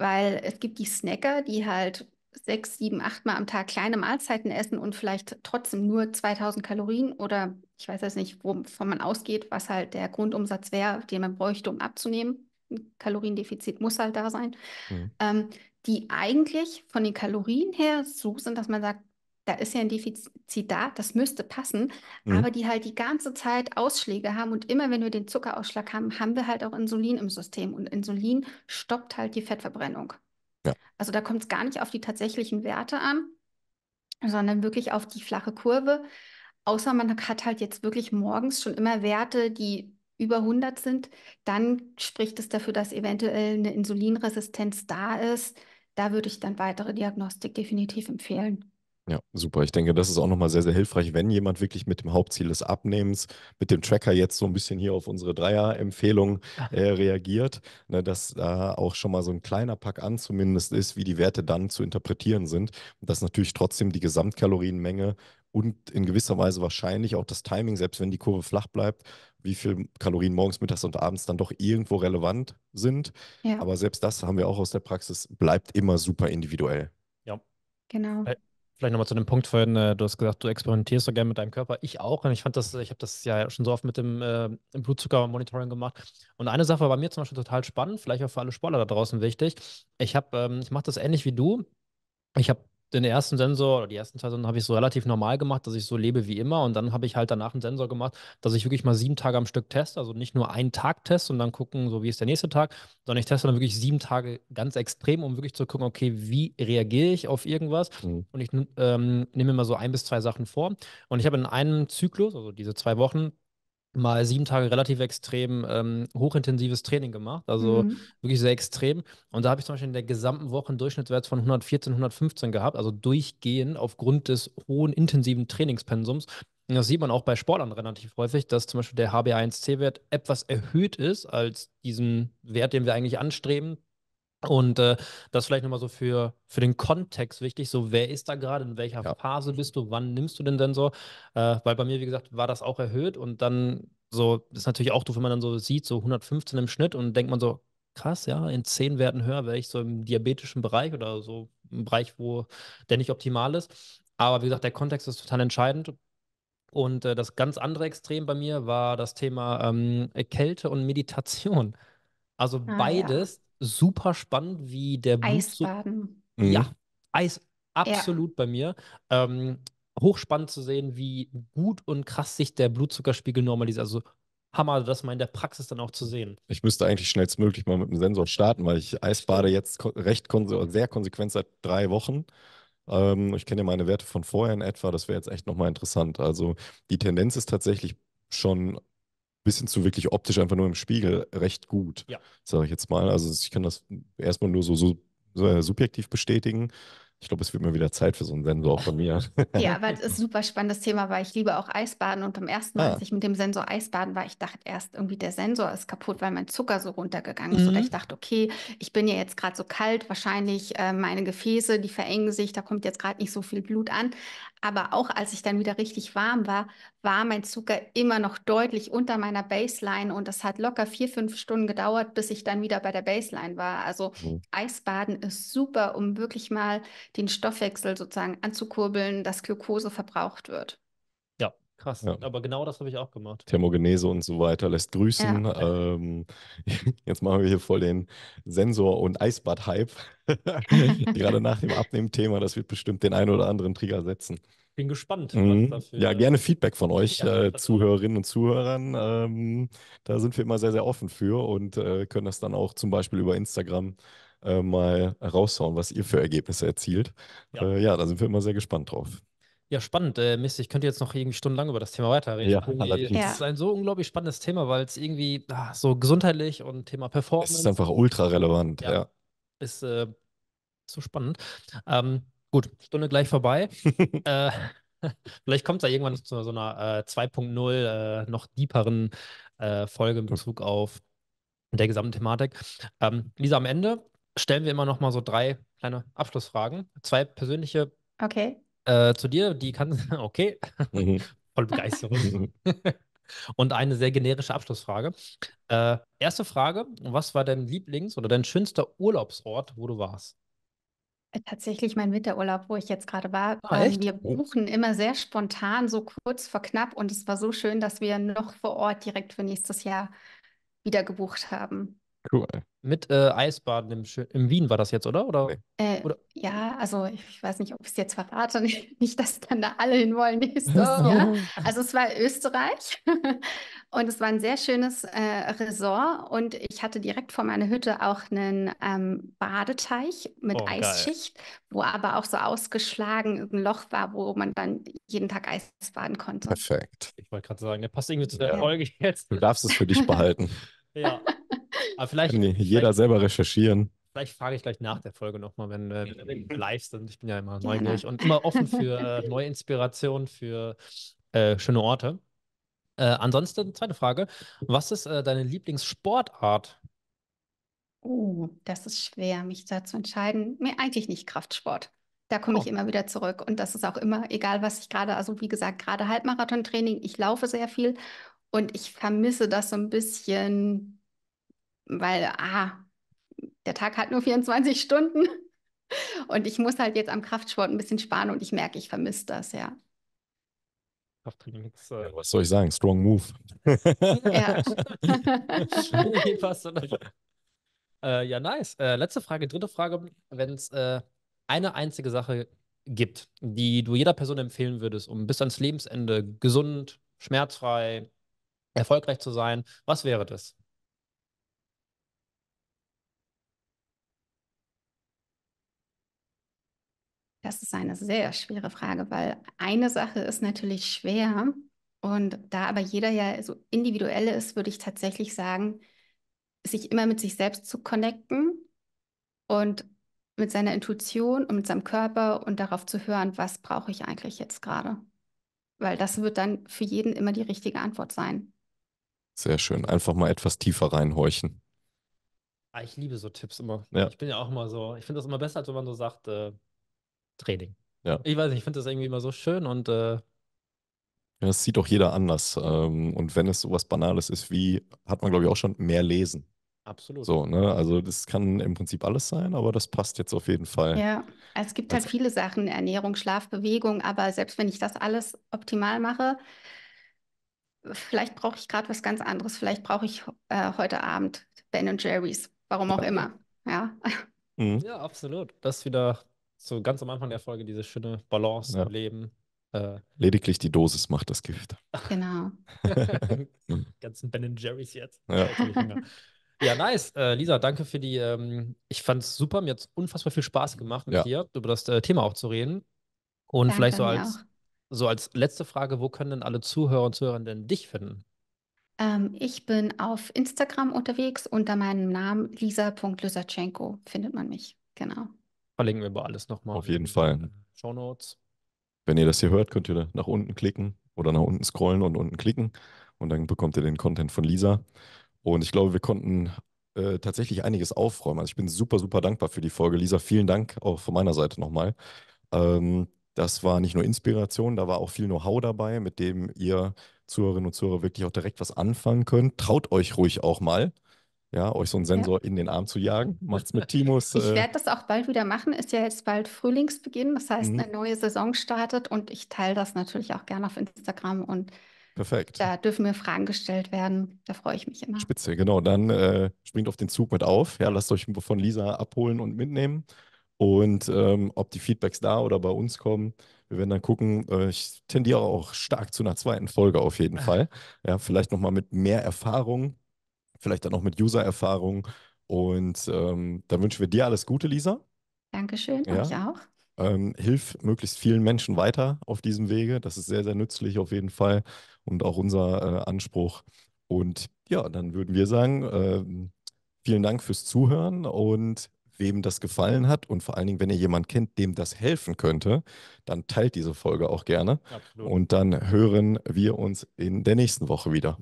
weil es gibt die Snacker, die halt sechs, sieben, acht Mal am Tag kleine Mahlzeiten essen und vielleicht trotzdem nur 2000 Kalorien oder ich weiß jetzt nicht, wovon man ausgeht, was halt der Grundumsatz wäre, den man bräuchte, um abzunehmen. Ein Kaloriendefizit muss halt da sein. Mhm. Ähm, die eigentlich von den Kalorien her so sind, dass man sagt, da ist ja ein Defizit da, das müsste passen, mhm. aber die halt die ganze Zeit Ausschläge haben und immer wenn wir den Zuckerausschlag haben, haben wir halt auch Insulin im System und Insulin stoppt halt die Fettverbrennung. Ja. Also da kommt es gar nicht auf die tatsächlichen Werte an, sondern wirklich auf die flache Kurve. Außer man hat halt jetzt wirklich morgens schon immer Werte, die über 100 sind, dann spricht es dafür, dass eventuell eine Insulinresistenz da ist. Da würde ich dann weitere Diagnostik definitiv empfehlen. Ja, super. Ich denke, das ist auch nochmal sehr, sehr hilfreich, wenn jemand wirklich mit dem Hauptziel des Abnehmens, mit dem Tracker jetzt so ein bisschen hier auf unsere Dreier-Empfehlung äh, reagiert, ne, dass da auch schon mal so ein kleiner Pack an zumindest ist, wie die Werte dann zu interpretieren sind. Und dass natürlich trotzdem die Gesamtkalorienmenge und in gewisser Weise wahrscheinlich auch das Timing, selbst wenn die Kurve flach bleibt, wie viel Kalorien morgens, mittags und abends dann doch irgendwo relevant sind. Ja. Aber selbst das haben wir auch aus der Praxis, bleibt immer super individuell. Ja. Äh, genau. Vielleicht nochmal zu dem Punkt vorhin, äh, du hast gesagt, du experimentierst so gerne mit deinem Körper. Ich auch. Und ich fand das, ich habe das ja schon so oft mit dem äh, Blutzuckermonitoring gemacht. Und eine Sache war bei mir zum Beispiel total spannend, vielleicht auch für alle Sportler da draußen wichtig. Ich habe, ähm, ich mache das ähnlich wie du. Ich habe den ersten Sensor oder die ersten zwei Sensoren habe ich so relativ normal gemacht, dass ich so lebe wie immer. Und dann habe ich halt danach einen Sensor gemacht, dass ich wirklich mal sieben Tage am Stück teste. Also nicht nur einen Tag teste und dann gucken, so wie ist der nächste Tag, sondern ich teste dann wirklich sieben Tage ganz extrem, um wirklich zu gucken, okay, wie reagiere ich auf irgendwas. Mhm. Und ich ähm, nehme immer so ein bis zwei Sachen vor. Und ich habe in einem Zyklus, also diese zwei Wochen, mal sieben Tage relativ extrem ähm, hochintensives Training gemacht, also mhm. wirklich sehr extrem. Und da habe ich zum Beispiel in der gesamten Woche einen Durchschnittswert von 114, 115 gehabt, also durchgehend aufgrund des hohen intensiven Trainingspensums. Und das sieht man auch bei Sportlern relativ häufig, dass zum Beispiel der HbA1c-Wert etwas erhöht ist als diesen Wert, den wir eigentlich anstreben, und äh, das vielleicht nochmal so für, für den Kontext wichtig, so wer ist da gerade, in welcher ja. Phase bist du, wann nimmst du denn denn so? Äh, weil bei mir, wie gesagt, war das auch erhöht und dann so, ist natürlich auch doof, wenn man dann so sieht, so 115 im Schnitt und denkt man so, krass, ja, in 10 Werten höher wäre ich so im diabetischen Bereich oder so im Bereich, wo der nicht optimal ist. Aber wie gesagt, der Kontext ist total entscheidend. Und äh, das ganz andere Extrem bei mir war das Thema ähm, Kälte und Meditation. Also ah, beides ja super spannend, wie der Eisbaden. So, mhm. Ja, Eis, absolut ja. bei mir. Ähm, hochspannend zu sehen, wie gut und krass sich der Blutzuckerspiegel normalisiert. Also Hammer, das mal in der Praxis dann auch zu sehen. Ich müsste eigentlich schnellstmöglich mal mit dem Sensor starten, weil ich Eisbade jetzt recht konse sehr konsequent seit drei Wochen. Ähm, ich kenne ja meine Werte von vorher in etwa, das wäre jetzt echt nochmal interessant. Also die Tendenz ist tatsächlich schon bis hin zu wirklich optisch einfach nur im Spiegel recht gut, ja. sage ich jetzt mal. Also ich kann das erstmal nur so, so, so äh, subjektiv bestätigen. Ich glaube, es wird mir wieder Zeit für so einen Sensor auch von mir. Ja, aber das ist ein super spannendes Thema, weil ich liebe auch Eisbaden. Und beim ersten Mal, ah. als ich mit dem Sensor Eisbaden war, ich dachte erst irgendwie, der Sensor ist kaputt, weil mein Zucker so runtergegangen ist. Mhm. Oder ich dachte, okay, ich bin ja jetzt gerade so kalt, wahrscheinlich äh, meine Gefäße, die verengen sich, da kommt jetzt gerade nicht so viel Blut an. Aber auch als ich dann wieder richtig warm war, war mein Zucker immer noch deutlich unter meiner Baseline und das hat locker vier, fünf Stunden gedauert, bis ich dann wieder bei der Baseline war. Also mhm. Eisbaden ist super, um wirklich mal den Stoffwechsel sozusagen anzukurbeln, dass Glucose verbraucht wird. Krass, ja. aber genau das habe ich auch gemacht. Thermogenese und so weiter lässt grüßen. Ja. Ähm, jetzt machen wir hier voll den Sensor- und Eisbad-Hype. Gerade nach dem Abnehmthema, das wird bestimmt den einen oder anderen Trigger setzen. Bin gespannt. Mhm. ja, gerne Feedback von euch, äh, Zuhörerinnen und Zuhörern. Ähm, da sind wir immer sehr, sehr offen für und äh, können das dann auch zum Beispiel über Instagram äh, mal raushauen, was ihr für Ergebnisse erzielt. Ja. Äh, ja, da sind wir immer sehr gespannt drauf. Ja, spannend. Äh, Mist, ich könnte jetzt noch irgendwie stundenlang über das Thema weiterreden. Ja, allerdings. Es ist ein so unglaublich spannendes Thema, weil es irgendwie ah, so gesundheitlich und Thema Performance. Es ist einfach ultra relevant, ja. ja. Ist äh, so spannend. Ähm, gut, Stunde gleich vorbei. äh, vielleicht kommt es da irgendwann zu so einer äh, 2.0 äh, noch deeperen äh, Folge in Bezug auf der gesamten Thematik. Ähm, Lisa, am Ende stellen wir immer noch mal so drei kleine Abschlussfragen. Zwei persönliche. Okay. Äh, zu dir, die kann, okay, mhm. voll Begeisterung. Und eine sehr generische Abschlussfrage. Äh, erste Frage: Was war dein Lieblings- oder dein schönster Urlaubsort, wo du warst? Äh, tatsächlich mein Winterurlaub, wo ich jetzt gerade war. Ah, ähm, wir buchen immer sehr spontan, so kurz vor knapp. Und es war so schön, dass wir noch vor Ort direkt für nächstes Jahr wieder gebucht haben. Cool. Mit äh, Eisbaden im, im, Wien war das jetzt, oder? Oder? Äh, oder? Ja, also ich, ich weiß nicht, ob ich es jetzt verrate. nicht, dass dann da alle hinwollen nächstes so. Jahr. Also es war Österreich und es war ein sehr schönes äh, Resort und ich hatte direkt vor meiner Hütte auch einen ähm, Badeteich mit oh, Eisschicht, geil. wo aber auch so ausgeschlagen ein Loch war, wo man dann jeden Tag Eis baden konnte. Perfekt. Ich wollte gerade sagen, der passt irgendwie zu der ja. Folge jetzt. Du darfst es für dich behalten. ja. Aber vielleicht. Kann jeder vielleicht, selber recherchieren. Vielleicht frage ich gleich nach der Folge nochmal, wenn äh, wir live sind. Ich bin ja immer neugierig ja. und immer offen für äh, neue Inspirationen, für äh, schöne Orte. Äh, ansonsten, zweite Frage. Was ist äh, deine Lieblingssportart? Oh, das ist schwer, mich da zu entscheiden. Mir eigentlich nicht Kraftsport. Da komme ich oh. immer wieder zurück. Und das ist auch immer, egal was ich gerade, also wie gesagt, gerade Halbmarathon-Training, ich laufe sehr viel und ich vermisse das so ein bisschen, weil, ah, der Tag hat nur 24 Stunden und ich muss halt jetzt am Kraftsport ein bisschen sparen und ich merke, ich vermisse das, ja. Krafttraining ist. Äh, was soll ich sagen? Strong Move. ja. äh, ja, nice. Äh, letzte Frage, dritte Frage. Wenn es äh, eine einzige Sache gibt, die du jeder Person empfehlen würdest, um bis ans Lebensende gesund, schmerzfrei, erfolgreich zu sein, was wäre das? Das ist eine sehr schwere Frage, weil eine Sache ist natürlich schwer und da aber jeder ja so individuell ist, würde ich tatsächlich sagen, sich immer mit sich selbst zu connecten und mit seiner Intuition und mit seinem Körper und darauf zu hören, was brauche ich eigentlich jetzt gerade. Weil das wird dann für jeden immer die richtige Antwort sein. Sehr schön. Einfach mal etwas tiefer reinhorchen. Ah, ich liebe so Tipps immer. Ja. Ich bin ja auch immer so, ich finde das immer besser, als wenn man so sagt, äh, Training. Ja. Ich weiß nicht, ich finde das irgendwie immer so schön und äh, ja, das sieht doch jeder anders. Ähm, und wenn es sowas Banales ist wie, hat man, glaube ich, auch schon mehr lesen. Absolut. So, ne? Also das kann im Prinzip alles sein, aber das passt jetzt auf jeden Fall. Ja, es gibt halt viele Sachen, Ernährung, Schlaf, Bewegung, aber selbst wenn ich das alles optimal mache, vielleicht brauche ich gerade was ganz anderes. Vielleicht brauche ich äh, heute Abend Ben Jerry's, warum auch ja. immer. Ja. Mhm. ja, absolut. Das ist wieder so ganz am Anfang der Folge diese schöne Balance ja. im Leben. Äh, Lediglich die Dosis macht das Gift. Genau. ganzen Ben Jerry's jetzt. Ja, ja nice. Äh, Lisa, danke für die. Ähm, ich fand es super. Mir hat es unfassbar viel Spaß gemacht, mit ja. dir über das äh, Thema auch zu reden. Und danke vielleicht so als, so als letzte Frage: Wo können denn alle Zuhörer und Zuhörerinnen dich finden? Ähm, ich bin auf Instagram unterwegs. Unter meinem Namen lisa.lysatschenko findet man mich. Genau. Verlinken wir bei alles nochmal. Auf jeden Fall. Show Notes. Wenn ihr das hier hört, könnt ihr nach unten klicken oder nach unten scrollen und unten klicken. Und dann bekommt ihr den Content von Lisa. Und ich glaube, wir konnten äh, tatsächlich einiges aufräumen. Also ich bin super, super dankbar für die Folge. Lisa, vielen Dank auch von meiner Seite nochmal. Ähm, das war nicht nur Inspiration, da war auch viel Know-how dabei, mit dem ihr Zuhörerinnen und Zuhörer wirklich auch direkt was anfangen könnt. Traut euch ruhig auch mal ja, euch so einen Sensor ja. in den Arm zu jagen. Macht's mit Timus. Ich äh, werde das auch bald wieder machen. Ist ja jetzt bald Frühlingsbeginn. Das heißt, mhm. eine neue Saison startet und ich teile das natürlich auch gerne auf Instagram und Perfekt. Da dürfen mir Fragen gestellt werden. Da freue ich mich immer. Spitze, genau. Dann äh, springt auf den Zug mit auf. Ja, lasst euch von Lisa abholen und mitnehmen. Und ähm, ob die Feedbacks da oder bei uns kommen, wir werden dann gucken. Äh, ich tendiere auch stark zu einer zweiten Folge auf jeden ah. Fall. Ja, vielleicht nochmal mit mehr Erfahrung vielleicht dann auch mit User-Erfahrung. Und ähm, dann wünschen wir dir alles Gute, Lisa. Dankeschön, ja. euch auch. Ähm, hilf möglichst vielen Menschen weiter auf diesem Wege. Das ist sehr, sehr nützlich auf jeden Fall und auch unser äh, Anspruch. Und ja, dann würden wir sagen, äh, vielen Dank fürs Zuhören und wem das gefallen hat und vor allen Dingen, wenn ihr jemanden kennt, dem das helfen könnte, dann teilt diese Folge auch gerne. Absolut. Und dann hören wir uns in der nächsten Woche wieder.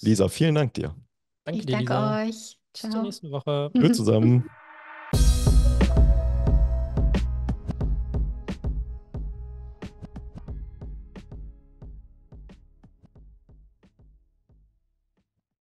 Lisa, vielen Dank dir. Danke ich dir, danke Lisa. euch. Ciao. Bis zur nächsten Woche. Tschüss zusammen.